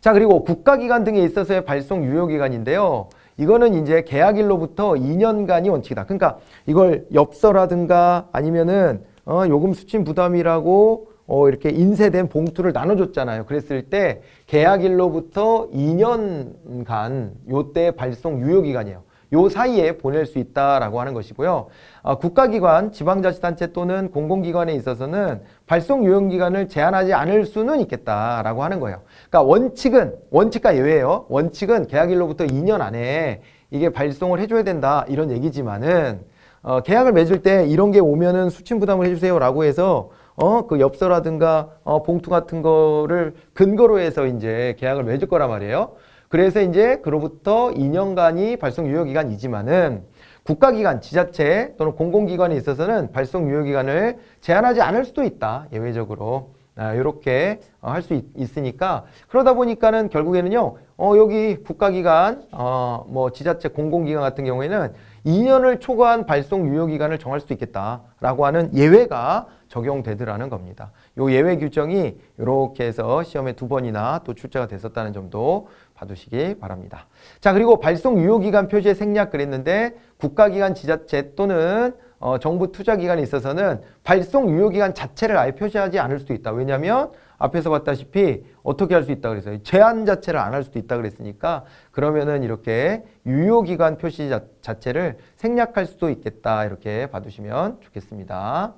자, 그리고 국가기관 등에 있어서의 발송 유효기간인데요. 이거는 이제 계약일로부터 2년간이 원칙이다. 그러니까 이걸 엽서라든가 아니면은 어, 요금 수취 부담이라고 어, 이렇게 인쇄된 봉투를 나눠줬잖아요. 그랬을 때 계약일로부터 2년간 요 때 발송 유효기간이에요. 요 사이에 보낼 수 있다라고 하는 것이고요. 아, 국가기관, 지방자치단체 또는 공공기관에 있어서는 발송 유효기간을 제한하지 않을 수는 있겠다라고 하는 거예요. 그러니까 원칙은 원칙과 예외예요. 원칙은 계약일로부터 2년 안에 이게 발송을 해줘야 된다 이런 얘기지만은 어, 계약을 맺을 때 이런 게 오면은 수침 부담을 해주세요라고 해서 어, 그 엽서라든가 어, 봉투 같은 거를 근거로 해서 이제 계약을 맺을 거란 말이에요. 그래서 이제 그로부터 2년간이 발송 유효 기간이지만은 국가기관, 지자체 또는 공공기관에 있어서는 발송 유효기간을 제한하지 않을 수도 있다. 예외적으로. 아, 이렇게 어, 할수 있으니까 그러다 보니까는 결국에는요. 어, 여기 국가기관, 어, 뭐 지자체 공공기관 같은 경우에는 2년을 초과한 발송 유효 기간을 정할 수 있겠다라고 하는 예외가 적용되더라는 겁니다. 요 예외 규정이 이렇게 해서 시험에 두 번이나 또 출제가 됐었다는 점도 봐두시기 바랍니다. 자 그리고 발송 유효 기간 표시의 생략 그랬는데 국가기관 지자체 또는 어, 정부 투자기관에 있어서는 발송 유효기간 자체를 아예 표시하지 않을 수도 있다. 왜냐하면 앞에서 봤다시피 어떻게 할 수 있다 그랬어요. 제한 자체를 안 할 수도 있다 그랬으니까 그러면은 이렇게 유효기간 표시 자, 자체를 생략할 수도 있겠다 이렇게 봐두시면 좋겠습니다.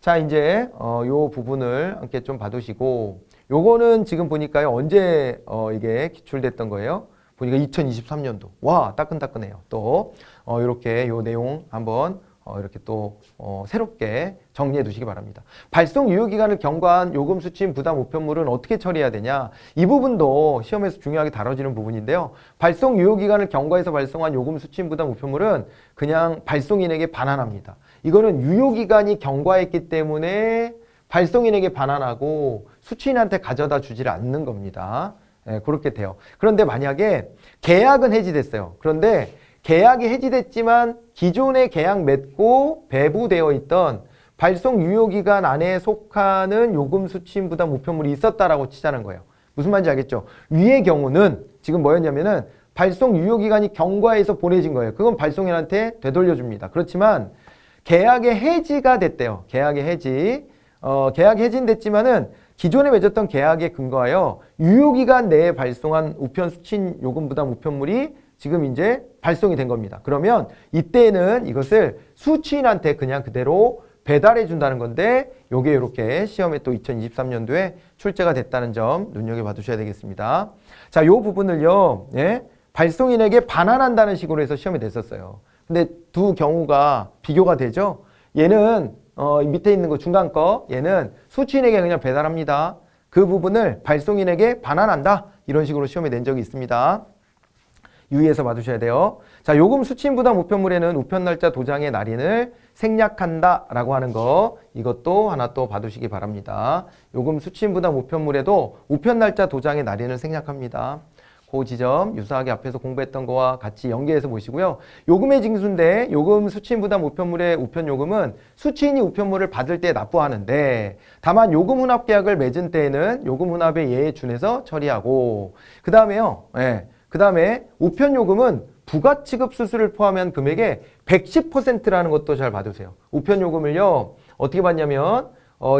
자 이제 어, 요 부분을 함께 좀 봐두시고 요거는 지금 보니까요 언제 어, 이게 기출됐던 거예요? 보니까 2023년도 와 따끈따끈해요. 또 어, 이렇게 요 내용 한번 어, 이렇게 또 어, 새롭게 정리해 두시기 바랍니다. 발송 유효 기간을 경과한 요금 수취인 부담 우편물은 어떻게 처리해야 되냐? 이 부분도 시험에서 중요하게 다뤄지는 부분인데요. 발송 유효 기간을 경과해서 발송한 요금 수취인 부담 우편물은 그냥 발송인에게 반환합니다. 이거는 유효 기간이 경과했기 때문에 발송인에게 반환하고 수취인한테 가져다 주질 않는 겁니다. 예, 그렇게 돼요. 그런데 만약에 계약은 해지됐어요. 그런데 계약이 해지됐지만 기존의 계약 맺고 배부되어 있던 발송 유효기간 안에 속하는 요금 수취인 부담 우편물이 있었다라고 치자는 거예요. 무슨 말인지 알겠죠? 위의 경우는 지금 뭐였냐면은 발송 유효기간이 경과해서 보내진 거예요. 그건 발송인한테 되돌려줍니다. 그렇지만 계약의 해지가 됐대요. 계약의 해지. 어, 계약 해진됐지만은 기존에 맺었던 계약에 근거하여 유효기간 내에 발송한 우편 수취인 요금 부담 우편물이 지금 이제 발송이 된 겁니다. 그러면 이때는 이것을 수취인한테 그냥 그대로 배달해 준다는 건데 요게 이렇게 시험에 또 2023년도에 출제가 됐다는 점 눈여겨봐 두셔야 되겠습니다. 자, 요 부분을요. 예? 발송인에게 반환한다는 식으로 해서 시험이 됐었어요. 근데 두 경우가 비교가 되죠. 얘는 어, 밑에 있는 거 중간 거 얘는 수취인에게 그냥 배달합니다. 그 부분을 발송인에게 반환한다. 이런 식으로 시험에 낸 적이 있습니다. 유의해서 봐주셔야 돼요. 자, 요금 수취인 부담 우편물에는 우편 날짜 도장의 날인을 생략한다라고 하는 거 이것도 하나 또 봐두시기 바랍니다. 요금 수취인 부담 우편물에도 우편 날짜 도장의 날인을 생략합니다. 그 지점 유사하게 앞에서 공부했던 거와 같이 연계해서 보시고요. 요금의 징수인데 요금 수취인 부담 우편물의 우편 요금은 수취인이 우편물을 받을 때 납부하는데 다만 요금 혼합 계약을 맺은 때에는 요금 혼합의 예에 준해서 처리하고 그 다음에요. 예. 그 다음에 우편 요금은 부가 취급 수수료를 포함한 금액의 110%라는 것도 잘 봐두세요. 우편 요금을요. 어떻게 받냐면어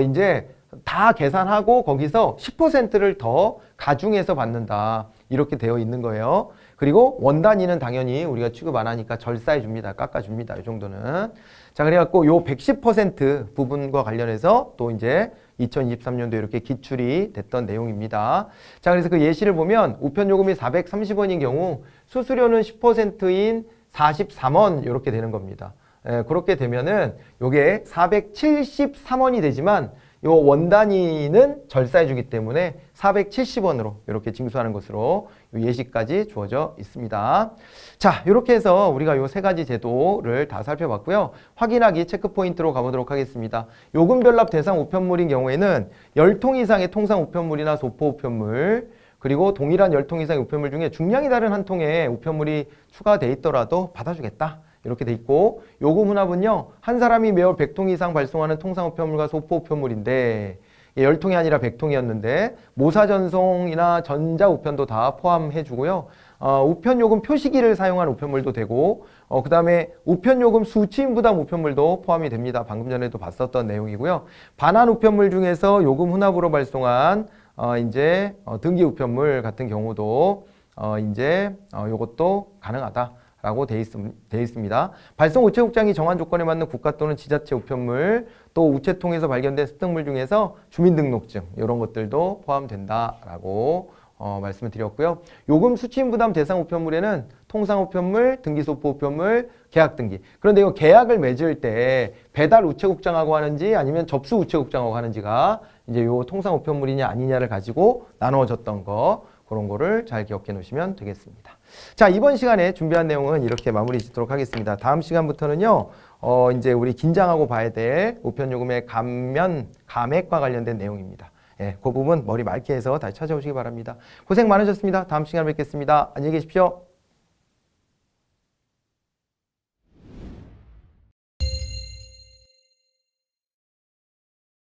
이제 다 계산하고 거기서 10%를 더 가중해서 받는다. 이렇게 되어 있는 거예요. 그리고 원 단위는 당연히 우리가 취급 안 하니까 절사해 줍니다. 깎아 줍니다. 이 정도는. 자, 그래 갖고 요 110% 부분과 관련해서 또 이제 2023년도 이렇게 기출이 됐던 내용입니다. 자, 그래서 그 예시를 보면 우편 요금이 430원인 경우 수수료는 10%인 43원 이렇게 되는 겁니다. 예, 그렇게 되면은 요게 473원이 되지만 요 원단위는 절사해주기 때문에 470원으로 이렇게 징수하는 것으로 예시까지 주어져 있습니다. 자, 이렇게 해서 우리가 요 세 가지 제도를 다 살펴봤고요. 확인하기 체크 포인트로 가보도록 하겠습니다. 요금 별납 대상 우편물인 경우에는 열 통 이상의 통상 우편물이나 소포 우편물, 그리고 동일한 열 통 이상의 우편물 중에 중량이 다른 한 통의 우편물이 추가돼 있더라도 받아주겠다. 이렇게 돼 있고 요구 문합은요. 한 사람이 매월 100통 이상 발송하는 통상 우편물과 소포 우편물인데 예, 10통이 아니라 100통이었는데 모사 전송이나 전자 우편도 다 포함해 주고요. 어, 우편 요금 표시기를 사용한 우편물도 되고 어, 그 다음에 우편 요금 수취인 부담 우편물도 포함이 됩니다. 방금 전에도 봤었던 내용이고요. 반환 우편물 중에서 요금 혼합으로 발송한 어, 이제 어, 등기 우편물 같은 경우도 어, 이제 어, 요것도 가능하다. 라고 돼, 있, 돼 있습니다. 발송 우체국장이 정한 조건에 맞는 국가 또는 지자체 우편물 또 우체통에서 발견된 습득물 중에서 주민등록증 이런 것들도 포함된다라고 어, 말씀을 드렸고요. 요금 수취인 부담 대상 우편물에는 통상 우편물, 등기 소포 우편물, 계약 등기. 그런데 이 계약을 맺을 때 배달 우체국장하고 하는지 아니면 접수 우체국장하고 하는지가 이제 요 통상 우편물이냐 아니냐를 가지고 나누어졌던 거 그런 거를 잘 기억해 놓으시면 되겠습니다. 자, 이번 시간에 준비한 내용은 이렇게 마무리 짓도록 하겠습니다. 다음 시간부터는요. 어, 이제 우리 긴장하고 봐야 될 우편 요금의 감면 감액과 관련된 내용입니다. 예, 그 부분 머리 맑게 해서 다시 찾아오시기 바랍니다. 고생 많으셨습니다. 다음 시간에 뵙겠습니다. 안녕히 계십시오.